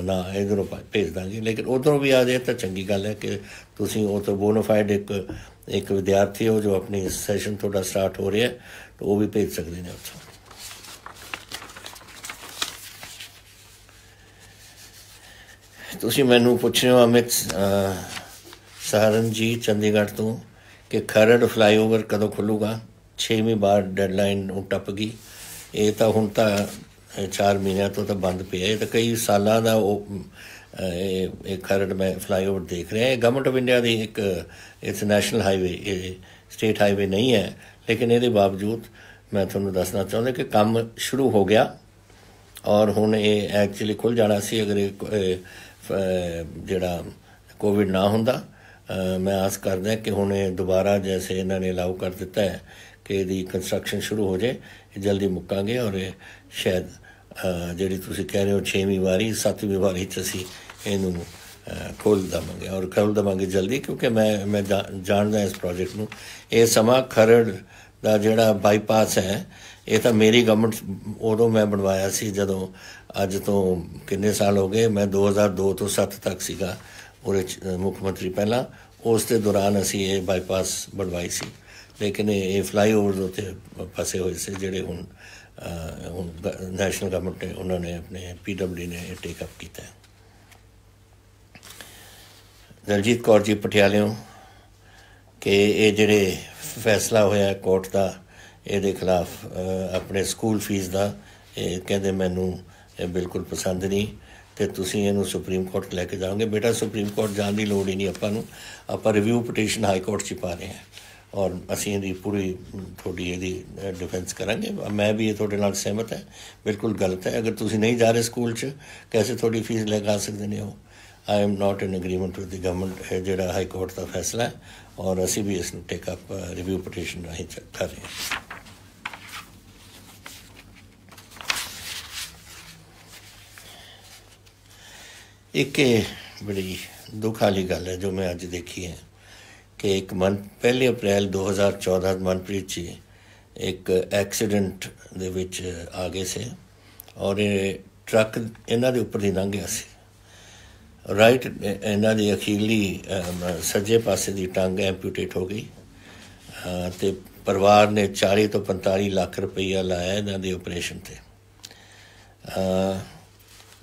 [SPEAKER 1] ਨਾ ਇਧਰੋਂ ਭੇਜ ਦਾਂਗੇ ਲੇਕਿਨ ਉਧਰੋਂ ਵੀ ਆ ਜਾਏ ਤਾਂ ਚੰਗੀ ਗੱਲ ਹੈ ਕਿ ਤੁਸੀਂ ਉਹ ਤੋਂ ਬੋਨਾਫਾਈਡ ਇੱਕ ਇੱਕ ਵਿਦਿਆਰਥੀ ਹੋ ਜੋ ਆਪਣੀ ਸੈਸ਼ਨ ਤੁਹਾਡਾ ਸਟਾਰਟ ਹੋ ਰਿਹਾ ਤਾਂ ਉਹ ਵੀ ਭੇਜ ਸਕਦੇ ਨੇ ਉੱਥੋਂ ਤੁਸੀਂ ਮੈਨੂੰ ਪੁੱਛਿਆ ਅਮਿਤ ਸਹਾਰਨ ਜੀ ਚੰਡੀਗੜ੍ਹ ਤੋਂ ਕਿ ਖਰੜ ਫਲਾਈਓਵਰ ਕਦੋਂ ਖੁੱਲੂਗਾ 6ਵੀਂ ਬਾਰ ਡੈਡਲਾਈਨ ਉਹ ਟੱਪ ਗਈ ਇਹ ਤਾਂ ਹੁਣ ਤਾਂ 4 ਮਹੀਨਿਆਂ ਤੋਂ ਤਾਂ ਬੰਦ ਪਿਆ ਇਹ ਤਾਂ ਕਈ ਸਾਲਾਂ ਦਾ ਉਹ ਇਹ ਇੱਕ ਮੈਂ ਫਲਾਈਓਵਰ ਦੇਖ ਰਿਹਾ ਹੈ ਗਵਰਨਮੈਂਟ ਆਫ ਇੰਡੀਆ ਦੀ ਇੱਕ ਇਟਸ ਨੈਸ਼ਨਲ ਹਾਈਵੇ ਇਹ ਸਟੇਟ ਹਾਈਵੇ ਨਹੀਂ ਹੈ ਲੇਕਿਨ ਇਹਦੇ ਬਾਵਜੂਦ ਮੈਂ ਤੁਹਾਨੂੰ ਦੱਸਣਾ ਚਾਹੁੰਦਾ ਕਿ ਕੰਮ ਸ਼ੁਰੂ ਹੋ ਗਿਆ ਔਰ ਹੁਣ ਇਹ ਐਕਚੁਅਲੀ ਖੁੱਲ ਜਾਣਾ ਸੀ ਅਗਰ ਜਿਹੜਾ ਕੋਵਿਡ ਨਾ ਹੁੰਦਾ ਮੈਂ ਆਸ ਕਰਦਾ ਕਿ ਹੁਣ ਇਹ ਦੁਬਾਰਾ ਜੈਸੇ ਇਹਨਾਂ ਨੇ ਅਲਾਉ ਕਰ ਦਿੱਤਾ ਹੈ ਕਿ ਇਹਦੀ ਕੰਸਟਰਕਸ਼ਨ ਸ਼ੁਰੂ ਹੋ ਜਾਏ ਜਲਦੀ ਮੁੱਕਾਂਗੇ ਔਰ ਸ਼ਾਇਦ ਜਿਹੜੀ ਤੁਸੀਂ ਕਹਿ ਰਹੇ ਹੋ 6ਵੀਂ ਵਾਰੀ 7ਵੀਂ ਵਾਰੀ ਚ ਅਸੀਂ ਇਹਨੂੰ ਖੋਲ ਦਵਾਂਗੇ ਔਰ ਖੋਲ ਦਵਾਂਗੇ ਜਲਦੀ ਕਿਉਂਕਿ ਮੈਂ ਮੈਂ ਜਾਣਦਾ ਇਸ ਪ੍ਰੋਜੈਕਟ ਨੂੰ ਇਹ ਸਮਾਂ ਖਰੜ ਦਾ ਜਿਹੜਾ ਬਾਈਪਾਸ ਹੈ ਇਹ ਤਾਂ ਮੇਰੀ ਗਵਰਨਮੈਂਟ ਉਦੋਂ ਮੈਂ ਬਣਵਾਇਆ ਸੀ ਜਦੋਂ ਅੱਜ ਤੋਂ ਕਿੰਨੇ ਸਾਲ ਹੋ ਗਏ ਮੈਂ 2002 ਤੋਂ 7 ਤੱਕ ਸੀਗਾ ਉਹ ਮੁੱਖ ਮੰਤਰੀ ਪਹਿਲਾਂ ਉਸ ਦੇ ਦੌਰਾਨ ਅਸੀਂ ਇਹ ਬਾਈਪਾਸ ਬਣਵਾਈ ਸੀ ਲੇਕਿਨ ਇਹ ਫਲਾਈਓਵਰ ਦੇ ਉੱਤੇ ਫਸੇ ਹੋਏ ਸੀ ਜਿਹੜੇ ਹੁਣ ਹੁਣ ਨੈਸ਼ਨਲ ਗਵਰਨਮੈਂਟ ਨੇ ਉਹਨਾਂ ਨੇ ਆਪਣੇ ਪੀਡਬਲਯੂ ਨੇ ਟੇਕ ਅਪ ਕੀਤਾ ਦਲਜੀਤ ਕੌਰ ਜੀ ਪਟਿਆਲਿਓਂ ਕਿ ਇਹ ਜਿਹੜੇ ਫੈਸਲਾ ਹੋਇਆ ਕੋਰਟ ਦਾ ਇਹਦੇ ਖਿਲਾਫ ਆਪਣੇ ਸਕੂਲ ਫੀਸ ਦਾ ਇਹ ਕਹਿੰਦੇ ਮੈਨੂੰ ਇਹ ਬਿਲਕੁਲ ਪਸੰਦ ਨਹੀਂ ਤੇ ਤੁਸੀਂ ਇਹਨੂੰ ਸੁਪਰੀਮ ਕੋਰਟ ਲੈ ਕੇ ਜਾਓਗੇ ਬੇਟਾ ਸੁਪਰੀਮ ਕੋਰਟ ਜਾਣ ਦੀ ਲੋੜ ਹੀ ਨਹੀਂ ਆਪਾਂ ਨੂੰ ਆਪਾਂ ਰਿਵਿਊ ਪਟੀਸ਼ਨ ਹਾਈ ਕੋਰਟ 'ਚ ਪਾ ਰਹੇ ਹਾਂ ਔਰ ਅਸੀਂ ਇਹਦੀ ਪੂਰੀ ਥੋੜੀ ਇਹਦੀ ਡਿਫੈਂਸ ਕਰਾਂਗੇ ਮੈਂ ਵੀ ਇਹ ਤੁਹਾਡੇ ਨਾਲ ਸਹਿਮਤ ਹੈ ਬਿਲਕੁਲ ਗਲਤ ਹੈ ਅਗਰ ਤੁਸੀਂ ਨਹੀਂ ਜਾ ਰਹੇ ਸਕੂਲ 'ਚ ਕੈਸੇ ਤੁਹਾਡੀ ਫੀਸ ਲਗਾ ਸਕਦੇ ਨੇ ਉਹ I am not in agreement with the government ਇਹ ਜਿਹੜਾ ਹਾਈ ਕੋਰਟ ਦਾ ਫੈਸਲਾ ਹੈ ਔਰ ਅਸੀਂ ਵੀ ਇਸ ਨੂੰ ਟੇਕ ਅਪ ਰਿਵਿਊ ਪਟੀਸ਼ਨ ਰਾਹੀਂ ਕਰ ਰਹੇ ਹਾਂ ਇੱਕ ਬੜੀ ਦੁੱਖ ਵਾਲੀ ਗੱਲ ਹੈ ਜੋ ਮੈਂ ਅੱਜ ਦੇਖੀ ਹੈ ਕਿ ਇੱਕ ਮਨ ਪਹਿਲੇ ਅਪ੍ਰੈਲ 2014 ਮਨਪ੍ਰੀਤ ਜੀ ਇੱਕ ਐਕਸੀਡੈਂਟ ਦੇ ਵਿੱਚ ਆ ਗਏ ਸੇ ਔਰ ਇਹ ਟਰੱਕ ਇਹਨਾਂ ਦੇ ਉੱਪਰ ਦੀ ਲੰਘ ਗਿਆ ਸੀ ਰਾਈਟ ਇਹਨਾਂ ਦੀ ਅਖੀਲੀ ਸੱਜੇ ਪਾਸੇ ਦੀ ਟੰਗ ਐਂਪਿਊਟੇਟ ਹੋ ਗਈ ਤੇ ਪਰਿਵਾਰ ਨੇ 40 ਤੋਂ 45 ਲੱਖ ਰੁਪਈਆ ਲਾਇਆ ਇਹਨਾਂ ਦੇ ਆਪਰੇਸ਼ਨ ਤੇ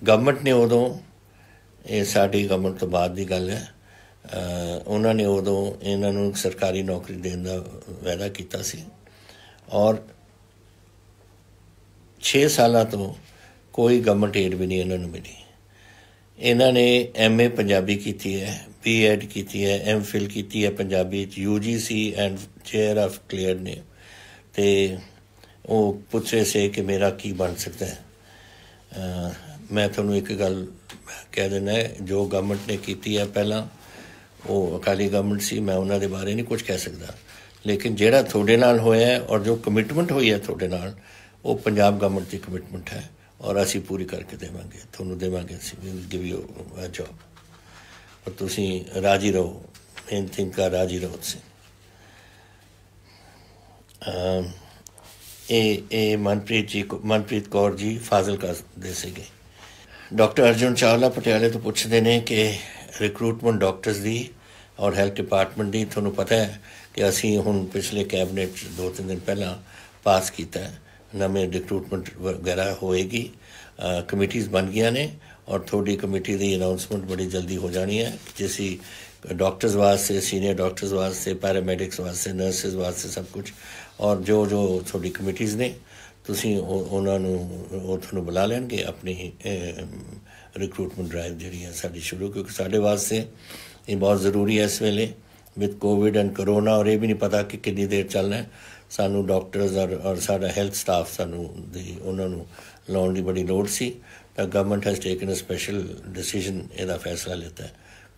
[SPEAKER 1] ਗਵਰਨਮੈਂਟ ਨੇ ਉਦੋਂ ਇਹ ਸਾਡੀ ਗਵਰਨਮੈਂਟ ਤੋਂ ਬਾਅਦ ਦੀ ਗੱਲ ਹੈ ਉਹਨਾਂ ਨੇ ਉਦੋਂ ਇਹਨਾਂ ਨੂੰ ਸਰਕਾਰੀ ਨੌਕਰੀ ਦੇਣ ਦਾ ਵਾਅਦਾ ਕੀਤਾ ਸੀ ਔਰ 6 ਸਾਲਾਂ ਤੋਂ ਕੋਈ ਗਵਰਨਮੈਂਟ ਏਡ ਵੀ ਨਹੀਂ ਇਹਨਾਂ ਨੂੰ ਮਿਲੀ ਇਹਨਾਂ ਨੇ ਐਮਏ ਪੰਜਾਬੀ ਕੀਤੀ ਹੈ ਬੀਐਡ ਕੀਤੀ ਹੈ ਐਮਫਿਲ ਕੀਤੀ ਹੈ ਪੰਜਾਬੀ ਚ UGC and chair of clear ਨੇ ਤੇ ਉਹ ਪੁੱਛੇ ਸੀ ਕਿ ਮੇਰਾ ਕੀ ਬਣ ਸਕਦਾ ਹੈ ਮੈਂ ਤੁਹਾਨੂੰ ਇੱਕ ਗੱਲ ਕਹਿ ਦੇਣਾ ਜੋ ਗਵਰਨਮੈਂਟ ਨੇ ਕੀਤੀ ਹੈ ਪਹਿਲਾਂ ਉਹ ਅਕਾਲੀ ਗਵਰਨਮੈਂਟ ਸੀ ਮੈਂ ਉਹਨਾਂ ਦੇ ਬਾਰੇ ਨਹੀਂ ਕੁਝ ਕਹਿ ਸਕਦਾ ਲੇਕਿਨ ਜਿਹੜਾ ਤੁਹਾਡੇ ਨਾਲ ਹੋਇਆ ਔਰ ਜੋ ਕਮਿਟਮੈਂਟ ਹੋਈ ਹੈ ਤੁਹਾਡੇ ਨਾਲ ਉਹ ਪੰਜਾਬ ਗਵਰਨਮੈਂਟ ਦੀ ਕਮਿਟਮੈਂਟ ਹੈ ਔਰ ਅਸੀਂ ਪੂਰੀ ਕਰਕੇ ਦੇਵਾਂਗੇ ਤੁਹਾਨੂੰ ਦੇਵਾਂਗੇ ਅਸੀਂ ਵੀ ਗਿਵ ਯੂ ਅ ਜੌਬ ਪਰ ਤੁਸੀਂ ਰਾਜੀ ਰਹੋ ਮੇਨ ਥਿੰਗ ਕਾ ਰਾਜੀ ਰਹੋ ਤੁਸੀਂ ਇਹ ਇਹ ਮਨਪ੍ਰੀਤ ਜੀ ਮਨਪ੍ਰੀਤ ਕੌਰ ਜੀ ਫਾਜ਼ਲ ਕਾ ਦੇ ਸੀਗੇ ਡਾਕਟਰ ਅਰਜੁਨ ਚਾਵਲਾ ਪਟਿਆਲੇ ਤੋਂ ਪੁੱਛਦੇ ਨੇ ਕਿ ਰਿਕਰੂਟਮੈਂਟ ਡਾਕਟਰਸ ਦੀ ਔਰ ਹੈਲਥ ਡਿਪਾਰਟਮੈਂਟ ਦੀ ਤੁਹਾਨੂੰ ਪਤਾ ਹੈ ਕਿ ਅਸੀਂ ਹੁਣ ਪਿਛਲੇ ਕੈਬਨਿਟ ਦੋ ਤਿੰਨ ਦਿਨ ਪਹਿਲਾਂ ਪਾਸ ਕੀਤਾ ਹੈ ਨਵੇਂ ਰਿਕਰੂਟਮੈਂਟ ਵਗੈਰਾ ਹੋਏਗੀ ਕਮੇਟੀਆਂ ਬਣ ਗਈਆਂ ਨੇ ਔਰ ਤੁਹਾਡੀ ਕਮੇਟੀ ਦੀ ਅਨਾਉਂਸਮੈਂਟ ਬੜੀ ਜਲਦੀ ਹੋ ਜਾਣੀ ਹੈ ਜਿਸੀ ਡਾਕਟਰਸ ਵਾਸਤੇ ਸੀਨੀਅਰ ਡਾਕਟਰਸ ਵਾਸਤੇ ਪੈਰਾਮੈਡਿਕਸ ਵਾਸਤੇ ਨਰਸਿਸ ਵਾਸਤੇ ਸਭ ਕੁਝ ਔਰ ਜੋ ਜੋ ਤੁਹਾਡੀ ਕਮੇਟੀਆਂ ਨੇ ਤੁਸੀਂ ਉਹਨਾਂ ਨੂੰ ਉਹ ਤੁਹਾਨੂੰ ਬੁਲਾ ਲੈਣਗੇ ਆਪਣੀ ਰਿਕਰੂਟਮੈਂਟ ਡਰਾਈਵ ਜਿਹੜੀ ਹੈ ਸਾਡੀ ਸ਼ੁਰੂ ਕਿਉਂਕਿ ਸਾਡੇ ਵਾਸਤੇ ਇਹ ਬਹੁਤ ਜ਼ਰੂਰੀ ਹੈ ਇਸ ਵੇਲੇ ਵਿਦ ਕੋਵਿਡ ਐਂਡ ਕਰੋਨਾ ਔਰ ਇਹ ਵੀ ਨਹੀਂ ਪਤਾ ਕਿ ਕਿੰਨੀ ਦੇਰ ਚੱਲਣਾ ਹੈ ਸਾਨੂੰ ਡਾਕਟਰਸ ਔਰ ਸਾਡਾ ਹੈਲਥ ਸਟਾਫ ਸਾਨੂੰ ਦੀ ਉਹਨਾਂ ਨੂੰ ਲਾਉਣ ਦੀ ਬੜੀ ਲੋੜ ਸੀ ਤਾਂ government has taken a special decision ਇਹਦਾ ਫੈਸਲਾ ਲਿੱਤਾ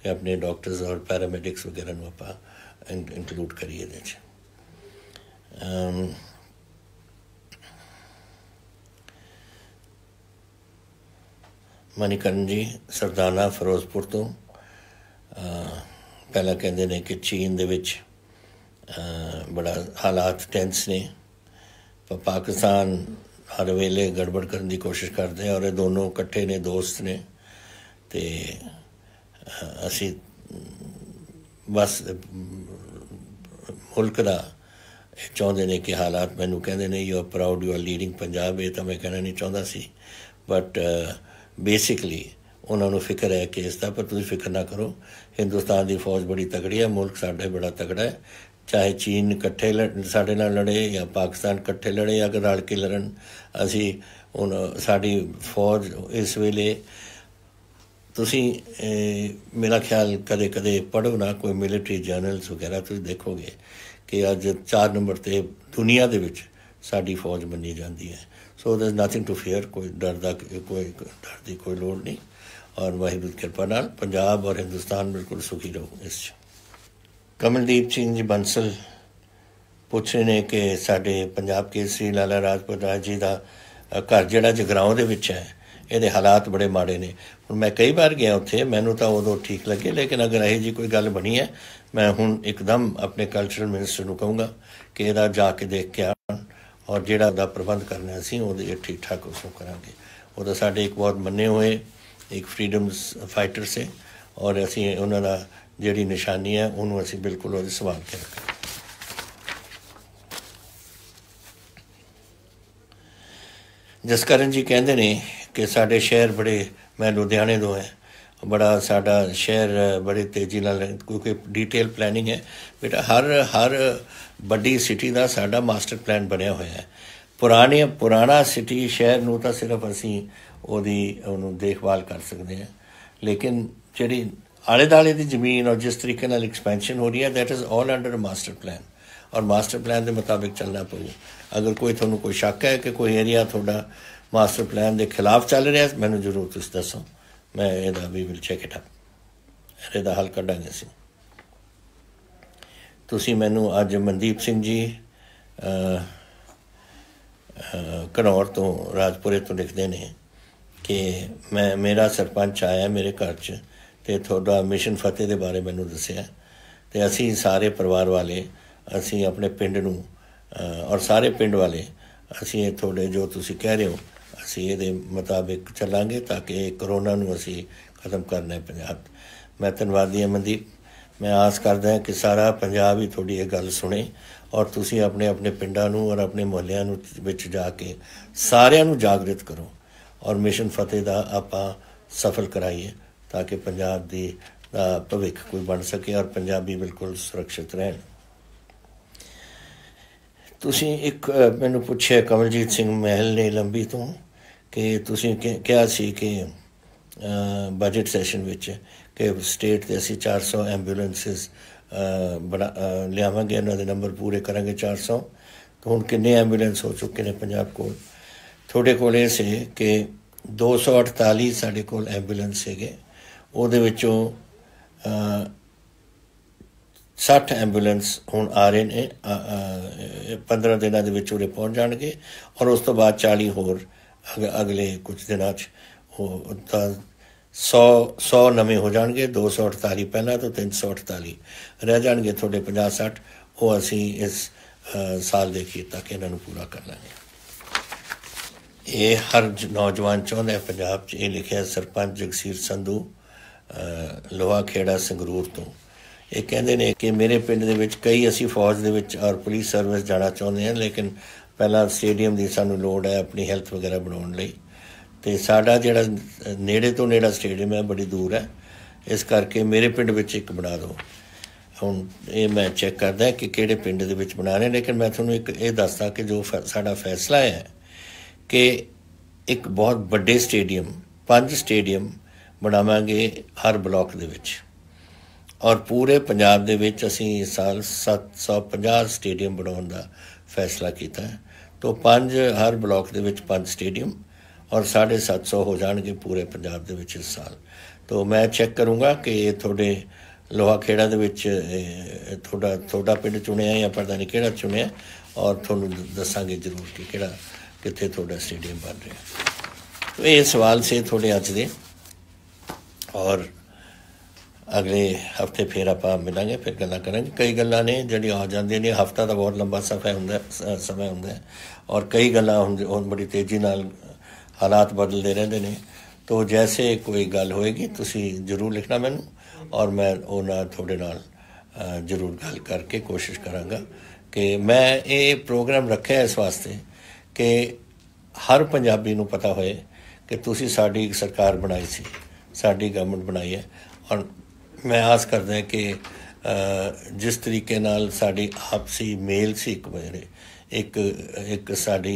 [SPEAKER 1] ਕਿ ਆਪਣੇ ਡਾਕਟਰਸ ਔਰ ਪੈਰਾਮੈਡਿਕਸ ਵਗੈਰਾ ਨੂੰ ਆਪਾਂ ਇਨਕਲੂਡ ਕਰੀਏ ਦੇ ਚ ਅਮ ਮਨੀਕਰਨ ਜੀ ਸਰਦਾਨਾ ਫਿਰੋਜ਼ਪੁਰ ਤੋਂ ਪਹਿਲਾਂ ਕਹਿੰਦੇ ਨੇ ਕਿ ਚੀਨ ਦੇ ਵਿੱਚ ਬੜਾ ਹਾਲਾਤ ਟੈਂਸ ਨੇ ਪਰ ਪਾਕਿਸਤਾਨ ਹਰ ਵੇਲੇ ਗੜਬੜ ਕਰਨ ਦੀ ਕੋਸ਼ਿਸ਼ ਕਰਦੇ ਆ ਔਰ ਇਹ ਦੋਨੋਂ ਇਕੱਠੇ ਨੇ ਦੋਸਤ ਨੇ ਤੇ ਅਸੀਂ ਬਸ ਮੁਲਕ ਦਾ ਚਾਹੁੰਦੇ ਨੇ ਕਿ ਹਾਲਾਤ ਮੈਨੂੰ ਕਹਿੰਦੇ ਨੇ you are proud you are leading Punjab ਇਹ ਤਾਂ ਮੈਂ ਕਹਿਣਾ ਨਹੀਂ ਚਾਹੁੰਦਾ ਸੀ ਬਟ ਬੇਸਿਕਲੀ ਉਹਨਾਂ ਨੂੰ ਫਿਕਰ ਹੈ ਕਿ ਇਸ ਦਾ ਪਰ ਤੁਸੀਂ ਫਿਕਰ ਨਾ ਕਰੋ ਹਿੰਦੁਸਤਾਨ ਦੀ ਫੌਜ ਬੜੀ ਤਗੜੀ ਹੈ ਮੁਲਕ ਸਾਡੇ ਬੜਾ ਤਗੜਾ ਹੈ ਚਾਹੇ ਚੀਨ ਇਕੱਠੇ ਸਾਡੇ ਨਾਲ ਲੜੇ ਜਾਂ ਪਾਕਿਸਤਾਨ ਇਕੱਠੇ ਲੜੇ ਜਾਂ ਰਲ ਕੇ ਲੜਨ ਅਸੀਂ ਹੁਣ ਸਾਡੀ ਫੌਜ ਇਸ ਵੇਲੇ ਤੁਸੀਂ ਮੇਰਾ ਖਿਆਲ ਕਦੇ ਕਦੇ ਪੜੋ ਨਾ ਕੋਈ ਮਿਲਟਰੀ ਜਰਨਲਸ ਵਗੈਰਾ ਤੁਸੀਂ ਦੇਖੋਗੇ ਕਿ ਅੱਜ 4 ਨੰਬਰ ਤੇ ਦੁਨੀਆ ਦੇ ਵਿੱਚ ਸਾਡੀ ਫੌਜ ਮੰਨੀ ਜਾਂਦੀ ਹੈ so there is nothing to fear ਕੋਈ ਡਰ ਦਾ ਕੋਈ ਡਰ ਦੀ ਕੋਈ ਲੋੜ ਨਹੀਂ ਔਰ ਵਾਹਿਗੁਰੂ ਕਿਰਪਾ ਨਾਲ ਪੰਜਾਬ ਔਰ ਹਿੰਦੁਸਤਾਨ ਬਿਲਕੁਲ ਸੁਖੀ ਰਹੋ ਇਸ ਚ ਕਮਲਦੀਪ ਸਿੰਘ ਜੀ ਬੰਸਲ ਪੁੱਛ ਰਹੇ ਨੇ ਕਿ ਸਾਡੇ ਪੰਜਾਬ ਕੇਸਰੀ ਲਾਲਾ ਰਾਜਪਤ ਰਾਜ ਜੀ ਦਾ ਘਰ ਜਿਹੜਾ ਜਗਰਾਉਂ ਦੇ ਵਿੱਚ ਹੈ ਇਹਦੇ ਹਾਲਾਤ ਬੜੇ ਮਾੜੇ ਨੇ ਹੁਣ ਮੈਂ ਕਈ ਵਾਰ ਗਿਆ ਉੱਥੇ ਮੈਨੂੰ ਤਾਂ ਉਦੋਂ ਠੀਕ ਲੱਗੇ ਲੇਕਿਨ ਅਗਰ ਇਹ ਜੀ ਕੋਈ ਗੱਲ ਬਣੀ ਹੈ ਮੈਂ ਹੁਣ ਇੱਕਦਮ ਆਪਣੇ ਕਲਚਰਲ ਮਿਨਿਸਟਰ ਨੂੰ ਕਹੂੰਗਾ ਕਿ ਇਹਦਾ ਜਾ ਕੇ ਦੇਖ ਕੇ ਆਣ ਔਰ ਜਿਹੜਾ ਦਾ ਪ੍ਰਬੰਧ ਕਰਨਾ ਸੀ ਉਹਦੇ ਠੀਕ ਠਾਕ ਉਸ ਨੂੰ ਕਰਾਂਗੇ ਉਹ ਤਾਂ ਸਾਡੇ ਇੱਕ ਬਹੁਤ ਮੰਨੇ ਹੋਏ ਇੱਕ ਫਰੀडम ਫਾਈਟਰ ਸੇ ਔਰ ਅਸੀਂ ਉਹਨਾਂ ਦਾ ਜਿਹੜੀ ਨਿਸ਼ਾਨੀ ਹੈ ਉਹਨੂੰ ਅਸੀਂ ਬਿਲਕੁਲ ਉਹਦੇ ਸਵਾਲ ਕਰ ਜਸਕਰਨ ਜੀ ਕਹਿੰਦੇ ਨੇ ਕਿ ਸਾਡੇ ਸ਼ਹਿਰ ਬੜੇ ਮੈਂ ਲੁਧਿਆਣੇ ਤੋਂ ਹਾਂ ਬੜਾ ਸਾਡਾ ਸ਼ਹਿਰ ਬੜੇ ਤੇਜ਼ੀ ਨਾਲ ਕਿਉਂਕਿ ਡੀਟੇਲ ਪਲੈਨਿੰਗ ਹੈ ਬੇਟਾ ਹਰ ਹਰ ਵੱਡੀ ਸਿਟੀ ਦਾ ਸਾਡਾ ਮਾਸਟਰ ਪਲਾਨ ਬਣਿਆ ਹੋਇਆ ਹੈ ਪੁਰਾਣੇ ਪੁਰਾਣਾ ਸਿਟੀ ਸ਼ਹਿਰ ਨੂੰ ਤਾਂ ਸਿਰਫ ਅਸੀਂ ਉਹਦੀ ਉਹਨੂੰ ਦੇਖਭਾਲ ਕਰ ਸਕਦੇ ਹਾਂ ਲੇਕਿਨ ਜਿਹੜੀ ਆਲੇ ਦਾਲੇ ਦੀ ਜ਼ਮੀਨ ਔਰ ਜਿਸ ਤਰੀਕੇ ਨਾਲ ਐਕਸਪੈਂਸ਼ਨ ਹੋ ਰਹੀ ਹੈ that is all under a master plan ਔਰ ਮਾਸਟਰ ਪਲਾਨ ਦੇ ਮੁਤਾਬਿਕ ਚੱਲਣਾ ਪਊਗਾ ਅਗਰ ਕੋਈ ਤੁਹਾਨੂੰ ਕੋਈ ਸ਼ੱਕ ਹੈ ਕਿ ਕੋਈ ਏਰੀਆ ਤੁਹਾਡਾ ਮਾਸਟਰ ਪਲਾਨ ਦੇ ਖਿਲਾਫ ਚੱਲ ਰਿਹਾ ਹੈ ਮੈਨੂੰ ਜ਼ਰੂਰ ਤੁਸੀਂ ਦੱਸੋ ਮੈਂ ਇਹਦਾ ਵੀ ਵਿਲ ਚੈੱਕ ਇਟ ਅਪ ਇਹਦਾ ਹੱਲ ਕੱਢਾਂਗੇ ਅਸੀਂ ਤੁਸੀਂ ਮੈਨੂੰ ਅੱਜ ਮਨਦੀਪ ਸਿੰਘ ਜੀ ਕਨੌਰ ਤੋਂ ਰਾਜਪੁਰੇ ਤੋਂ ਲਿਖਦੇ ਨੇ ਕਿ ਮੈਂ ਮੇਰਾ ਸਰਪੰਚ ਆਇਆ ਮੇਰੇ ਘਰ 'ਚ ਤੇ ਤੁਹਾਡਾ ਮਿਸ਼ਨ ਫਤਿਹ ਦੇ ਬਾਰੇ ਮੈਨੂੰ ਦੱਸਿਆ ਤੇ ਅਸੀਂ ਸਾਰੇ ਪਰਿਵਾਰ ਵਾਲੇ ਅਸੀਂ ਆਪਣੇ ਪਿੰਡ ਨੂੰ ਔਰ ਸਾਰੇ ਪਿੰਡ ਵਾਲੇ ਅਸੀਂ ਇਹ ਤੁਹਾਡੇ ਜੋ ਤੁਸੀਂ ਕਹਿ ਰਹੇ ਹੋ ਅਸੀਂ ਇਹਦੇ ਮੁਤਾਬਿਕ ਚੱਲਾਂਗੇ ਤਾਂ ਕਿ ਕਰੋਨਾ ਨੂੰ ਅਸੀਂ ਖਤਮ ਕਰਨਾ ਹੈ ਪੰਜਾਬ ਮੈਂ ਧੰਨਵਾਦੀ ਹਾਂ ਮਨਦੀਪ ਮੈਂ ਆਸ ਕਰਦਾ ਹਾਂ ਕਿ ਸਾਰਾ ਪੰਜਾਬ ਹੀ ਤੁਹਾਡੀ ਇਹ ਗੱਲ ਸੁਣੇ ਔਰ ਤੁਸੀਂ ਆਪਣੇ ਆਪਣੇ ਪਿੰਡਾਂ ਨੂੰ ਔਰ ਆਪਣੇ ਮੁਹੱਲਿਆਂ ਨੂੰ ਵਿੱਚ ਜਾ ਕੇ ਸਾਰਿਆਂ ਨੂੰ ਜਾਗਰਿਤ ਕਰੋ ਔਰ ਮਿਸ਼ਨ ਫਤਿਹ ਦਾ ਆਪਾਂ ਸਫਲ ਕਰਾਈਏ ਤਾਂ ਕਿ ਪੰਜਾਬ ਦੀ ਭਵਿੱਖ ਕੋਈ ਬਣ ਸਕੇ ਔਰ ਪੰਜਾਬੀ ਬਿਲਕੁਲ ਸੁਰੱਖਿਅਤ ਰਹਿਣ ਤੁਸੀਂ ਇੱਕ ਮੈਨੂੰ ਪੁੱਛਿਆ ਕਮਲਜੀਤ ਸਿੰਘ ਮਹਿਲ ਨੇ ਲੰਬੀ ਤੋਂ ਕਿ ਤੁਸੀਂ ਕਿਹਾ ਸੀ ਕਿ ਬਜਟ ਸੈਸ਼ਨ ਵਿੱਚ ਕਿ ਸਟੇਟ ਦੇ ਅਸੀਂ 400 ਐਂਬੂਲੈਂਸਸ ਬਣਾ ਲਿਆਵਾਂਗੇ ਉਹਨਾਂ ਦੇ ਨੰਬਰ ਪੂਰੇ ਕਰਾਂਗੇ 400 ਤਾਂ ਹੁਣ ਕਿੰਨੇ ਐਂਬੂਲੈਂਸ ਹੋ ਚੁੱਕੇ ਨੇ ਪੰਜਾਬ ਕੋਲ ਤੁਹਾਡੇ ਕੋਲੇ ਸੀ ਸੇ ਕਿ 248 ਸਾਡੇ ਕੋਲ ਐਂਬੂਲੈਂਸ ਹੈਗੇ ਉਹਦੇ ਵਿੱਚੋਂ 60 ਐਂਬੂਲੈਂਸ ਹੁਣ ਆ ਰਹੇ ਨੇ 15 ਦਿਨਾਂ ਦੇ ਵਿੱਚ ਉਰੇ ਪਹੁੰਚ ਜਾਣਗੇ ਔਰ ਉਸ ਤੋਂ ਬਾਅਦ 40 ਹੋਰ ਅਗਲੇ ਕੁਝ ਦਿਨਾਂ 'ਚ ਉਹ ਤਾਂ 100 100 ਨਵੇਂ ਹੋ ਜਾਣਗੇ 248 ਪਹਿਲਾਂ ਤੋਂ 348 ਰਹਿ ਜਾਣਗੇ ਤੁਹਾਡੇ 50 60 ਉਹ ਅਸੀਂ ਇਸ ਸਾਲ ਦੇ ਕੀ ਤੱਕ ਇਹਨਾਂ ਨੂੰ ਪੂਰਾ ਕਰ ਲਾਂਗੇ ਇਹ ਹਰ ਨੌਜਵਾਨ ਚਾਹੁੰਦਾ ਹੈ ਪੰਜਾਬ 'ਚ ਇਹ ਲਿਖਿਆ ਸਰਪੰਚ ਜਗਸੀਰ ਸੰਧੂ ਲੋਹਾ ਖੇੜਾ ਸੰਗਰੂਰ ਤੋਂ ਇਹ ਕਹਿੰਦੇ ਨੇ ਕਿ ਮੇਰੇ ਪਿੰਡ ਦੇ ਵਿੱਚ ਕਈ ਅਸੀਂ ਫੌਜ ਦੇ ਵਿੱਚ ਔਰ ਪੁਲਿਸ ਸਰਵਿਸ ਜਾਣਾ ਚਾਹੁੰਦੇ ਹਾਂ ਲੇਕਿਨ ਪਹਿਲਾਂ ਸਟੇਡੀਅਮ ਦੀ ਸਾਨੂੰ ਲੋੜ ਹੈ ਆਪਣੀ ਹੈਲਥ ਵਗੈਰਾ ਬਣਾਉਣ ਲਈ ਤੇ ਸਾਡਾ ਜਿਹੜਾ ਨੇੜੇ ਤੋਂ ਨੇੜਾ ਸਟੇਡੀਅਮ ਹੈ ਬੜੀ ਦੂਰ ਹੈ ਇਸ ਕਰਕੇ ਮੇਰੇ ਪਿੰਡ ਵਿੱਚ ਇੱਕ ਬਣਾ ਦਿਓ ਹੁਣ ਇਹ ਮੈਂ ਚੈੱਕ ਕਰਦਾ ਕਿ ਕਿਹੜੇ ਪਿੰਡ ਦੇ ਵਿੱਚ ਬਣਾ ਰਹੇ ਲੇਕਿਨ ਮੈਂ ਤੁਹਾਨੂੰ ਇੱਕ ਇਹ ਦੱਸਦਾ ਕਿ ਜੋ ਸਾਡਾ ਫੈਸਲਾ ਹੈ ਕਿ ਇੱਕ ਬਹੁਤ ਵੱਡੇ ਸਟੇਡੀਅਮ ਪੰਜ ਸਟੇਡੀਅਮ ਬਣਾਵਾਂਗੇ ਹਰ ਬਲਾਕ ਦੇ ਵਿੱਚ ਔਰ ਪੂਰੇ ਪੰਜਾਬ ਦੇ ਵਿੱਚ ਅਸੀਂ ਇਸ ਸਾਲ 750 ਸਟੇਡੀਅਮ ਬਣਾਉਣ ਦਾ ਫੈਸਲਾ ਕੀਤਾ ਹੈ ਤੋਂ ਪੰਜ ਹਰ ਬਲਾਕ ਦੇ ਵਿੱਚ ਪੰਜ ਸਟੇਡੀਅਮ ਔਰ 750 ਹੋ ਜਾਣਗੇ ਪੂਰੇ ਪੰਜਾਬ ਦੇ ਵਿੱਚ ਇਸ ਸਾਲ ਤੋਂ ਮੈਂ ਚੈੱਕ ਕਰੂੰਗਾ ਕਿ ਤੁਹਾਡੇ ਲੋਹਾ ਖੇੜਾ ਦੇ ਵਿੱਚ ਤੁਹਾਡਾ ਤੁਹਾਡਾ ਪਿੰਡ ਚੁਣਿਆ ਜਾਂ ਪਤਾ ਨਹੀਂ ਕਿਹੜਾ ਚੁਣਿਆ ਔਰ ਤੁਹਾਨੂੰ ਦੱਸਾਂਗੇ ਜ਼ਰੂਰ ਕਿ ਕਿਹੜਾ ਕਿੱਥੇ ਤੁਹਾਡਾ ਸਟੇਡੀਅਮ ਬਣ ਰਿਹਾ ਇਹ ਸਵਾਲ ਸੇ ਤੁਹਾਡੇ ਅੱਜ ਦੇ ਔਰ ਅਗਲੇ ਹਫਤੇ ਫੇਰ ਆਪਾਂ ਮਿਲਾਂਗੇ ਫਿਰ ਗੱਲਾਂ ਕਰਾਂਗੇ ਕਈ ਗੱਲਾਂ ਨੇ ਜਿਹੜੀਆਂ ਆ ਜਾਂਦੀਆਂ ਨੇ ਹਫਤਾ ਦਾ ਬਹੁਤ ਲੰਬਾ ਸਫਾ ਹੁੰਦਾ ਸਮਾਂ ਹੁੰਦਾ ਔਰ ਕਈ ਗੱਲਾਂ ਹੁਣ ਬੜੀ ਤੇਜ਼ੀ ਨਾਲ ਹਾਲਾਤ ਬਦਲਦੇ ਰਹਿੰਦੇ ਨੇ ਤੋ ਜੈਸੇ ਕੋਈ ਗੱਲ ਹੋਏਗੀ ਤੁਸੀਂ ਜਰੂਰ ਲਿਖਣਾ ਮੈਨੂੰ ਔਰ ਮੈਂ ਉਹਨਾਂ ਤੁਹਾਡੇ ਨਾਲ ਜਰੂਰ ਗੱਲ ਕਰਕੇ ਕੋਸ਼ਿਸ਼ ਕਰਾਂਗਾ ਕਿ ਮੈਂ ਇਹ ਪ੍ਰੋਗਰਾਮ ਰੱਖਿਆ ਇਸ ਵਾਸਤੇ ਕਿ ਹਰ ਪੰਜਾਬੀ ਨੂੰ ਪਤਾ ਹੋਏ ਕਿ ਤੁਸੀਂ ਸਾਡੀ ਸਰਕਾਰ ਬਣਾਈ ਸੀ ਸਾਡੀ ਗਵਰਨਮੈਂਟ ਬਣਾਈ ਹੈ ਔਰ ਮੈਂ ਆਸ ਕਰਦਾ ਕਿ ਜਿਸ ਤਰੀਕੇ ਨਾਲ ਸਾਡੀ ਆਪਸੀ ਮੇਲ ਸੀ ਇੱਕ ਵਾਰੇ ਇੱਕ ਇੱਕ ਸਾਡੀ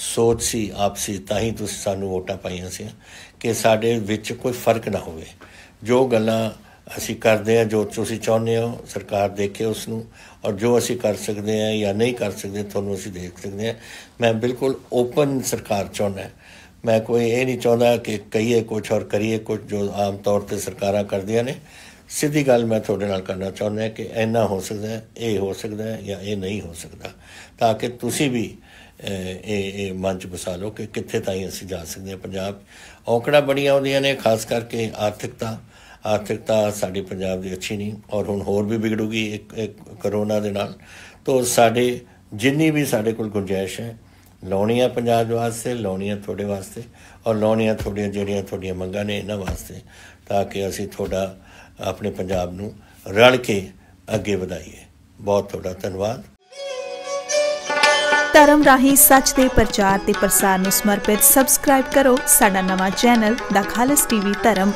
[SPEAKER 1] ਸੋਚ ਸੀ ਆਪਸੀ ਤਾਂ ਹੀ ਤੁਸੀਂ ਸਾਨੂੰ ਵੋਟਾਂ ਪਾਈਆਂ ਸੀ ਕਿ ਸਾਡੇ ਵਿੱਚ ਕੋਈ ਫਰਕ ਨਾ ਹੋਵੇ ਜੋ ਗੱਲਾਂ ਅਸੀਂ ਕਰਦੇ ਆ ਜੋ ਤੁਸੀਂ ਚਾਹੁੰਦੇ ਹੋ ਸਰਕਾਰ ਦੇਖੇ ਉਸ ਨੂੰ ਔਰ ਜੋ ਅਸੀਂ ਕਰ ਸਕਦੇ ਆ ਜਾਂ ਨਹੀਂ ਕਰ ਸਕਦੇ ਤੁਹਾਨੂੰ ਅਸੀਂ ਦੇਖ ਸਕਦੇ ਆ ਮੈਂ ਬਿਲਕੁਲ ਓਪਨ ਸਰਕਾਰ ਚਾਹੁੰਦਾ ਮੈਂ ਕੋਈ ਇਹ ਨਹੀਂ ਚਾਹੁੰਦਾ ਕਿ ਕਹੀਏ ਕੁਝ ਔਰ ਕਰੀਏ ਕੁਝ ਜੋ ਆਮ ਤੌਰ ਤੇ ਸਰਕਾਰਾਂ ਕਰਦੀਆਂ ਨੇ ਸਿੱਧੀ ਗੱਲ ਮੈਂ ਤੁਹਾਡੇ ਨਾਲ ਕਰਨਾ ਚਾਹੁੰਦਾ ਕਿ ਇੰਨਾ ਹੋ ਸਕਦਾ ਇਹ ਹੋ ਸਕਦਾ ਜਾਂ ਇਹ ਨਹੀਂ ਹੋ ਸਕਦਾ ਤਾਂ ਕਿ ਤੁਸੀਂ ਵੀ ਇਹ ਇਹ ਮੰਚ ਬਸਾ ਲਓ ਕਿ ਕਿੱਥੇ ਤਾਈਂ ਅਸੀਂ ਜਾ ਸਕਦੇ ਹਾਂ ਪੰਜਾਬ ਔਕੜਾ ਬੜੀਆਂ ਆਉਂਦੀਆਂ ਨੇ ਖਾਸ ਕਰਕੇ ਆਰਥਿਕਤਾ ਆਰਥਿਕਤਾ ਸਾਡੀ ਪੰਜਾਬ ਦੀ ਅੱਛੀ ਨਹੀਂ ਔਰ ਹੁਣ ਹੋਰ ਵੀ ਵਿਗੜੂਗੀ ਇੱਕ ਕਰੋਨਾ ਦੇ ਨਾਲ ਤੋਂ ਸਾਡੇ ਜਿੰਨੀ ਵੀ ਸਾਡੇ ਕੋਲ ਗੁੰਜਾਇਸ਼ ਹੈ ਲਾਉਣੀਆਂ ਪੰਜਾਬ ਦੇ ਵਾਸਤੇ ਲਾਉਣੀਆਂ ਤੁਹਾਡੇ ਵਾਸਤੇ ਔਰ ਲਾਉਣੀਆਂ ਤੁਹਾਡੀਆਂ ਜਿਹੜੀਆਂ ਤੁਹਾਡੀਆਂ ਮੰਗਾਂ ਨੇ ਇਹਨਾਂ ਵਾਸਤੇ ਤਾਂ ਕਿ ਅਸੀਂ ਤੁਹਾਡਾ ਆਪਣੇ ਪੰਜਾਬ ਨੂੰ ਰਲ ਕੇ ਅੱਗੇ ਵਧਾਈਏ ਬਹੁਤ ਤੁਹਾਡਾ ਧੰਨਵਾਦ
[SPEAKER 2] ਧਰਮ ਰਾਹੀਂ ਸੱਚ ਦੇ ਪ੍ਰਚਾਰ ਤੇ ਪ੍ਰਸਾਰ ਨੂੰ ਸਮਰਪਿਤ ਸਬਸਕ੍ਰਾਈਬ ਕਰੋ ਸਾਡਾ ਨਵਾਂ ਚੈਨਲ ਦਾ ਖਾਲਸ ਟੀਵੀ ਧਰਮ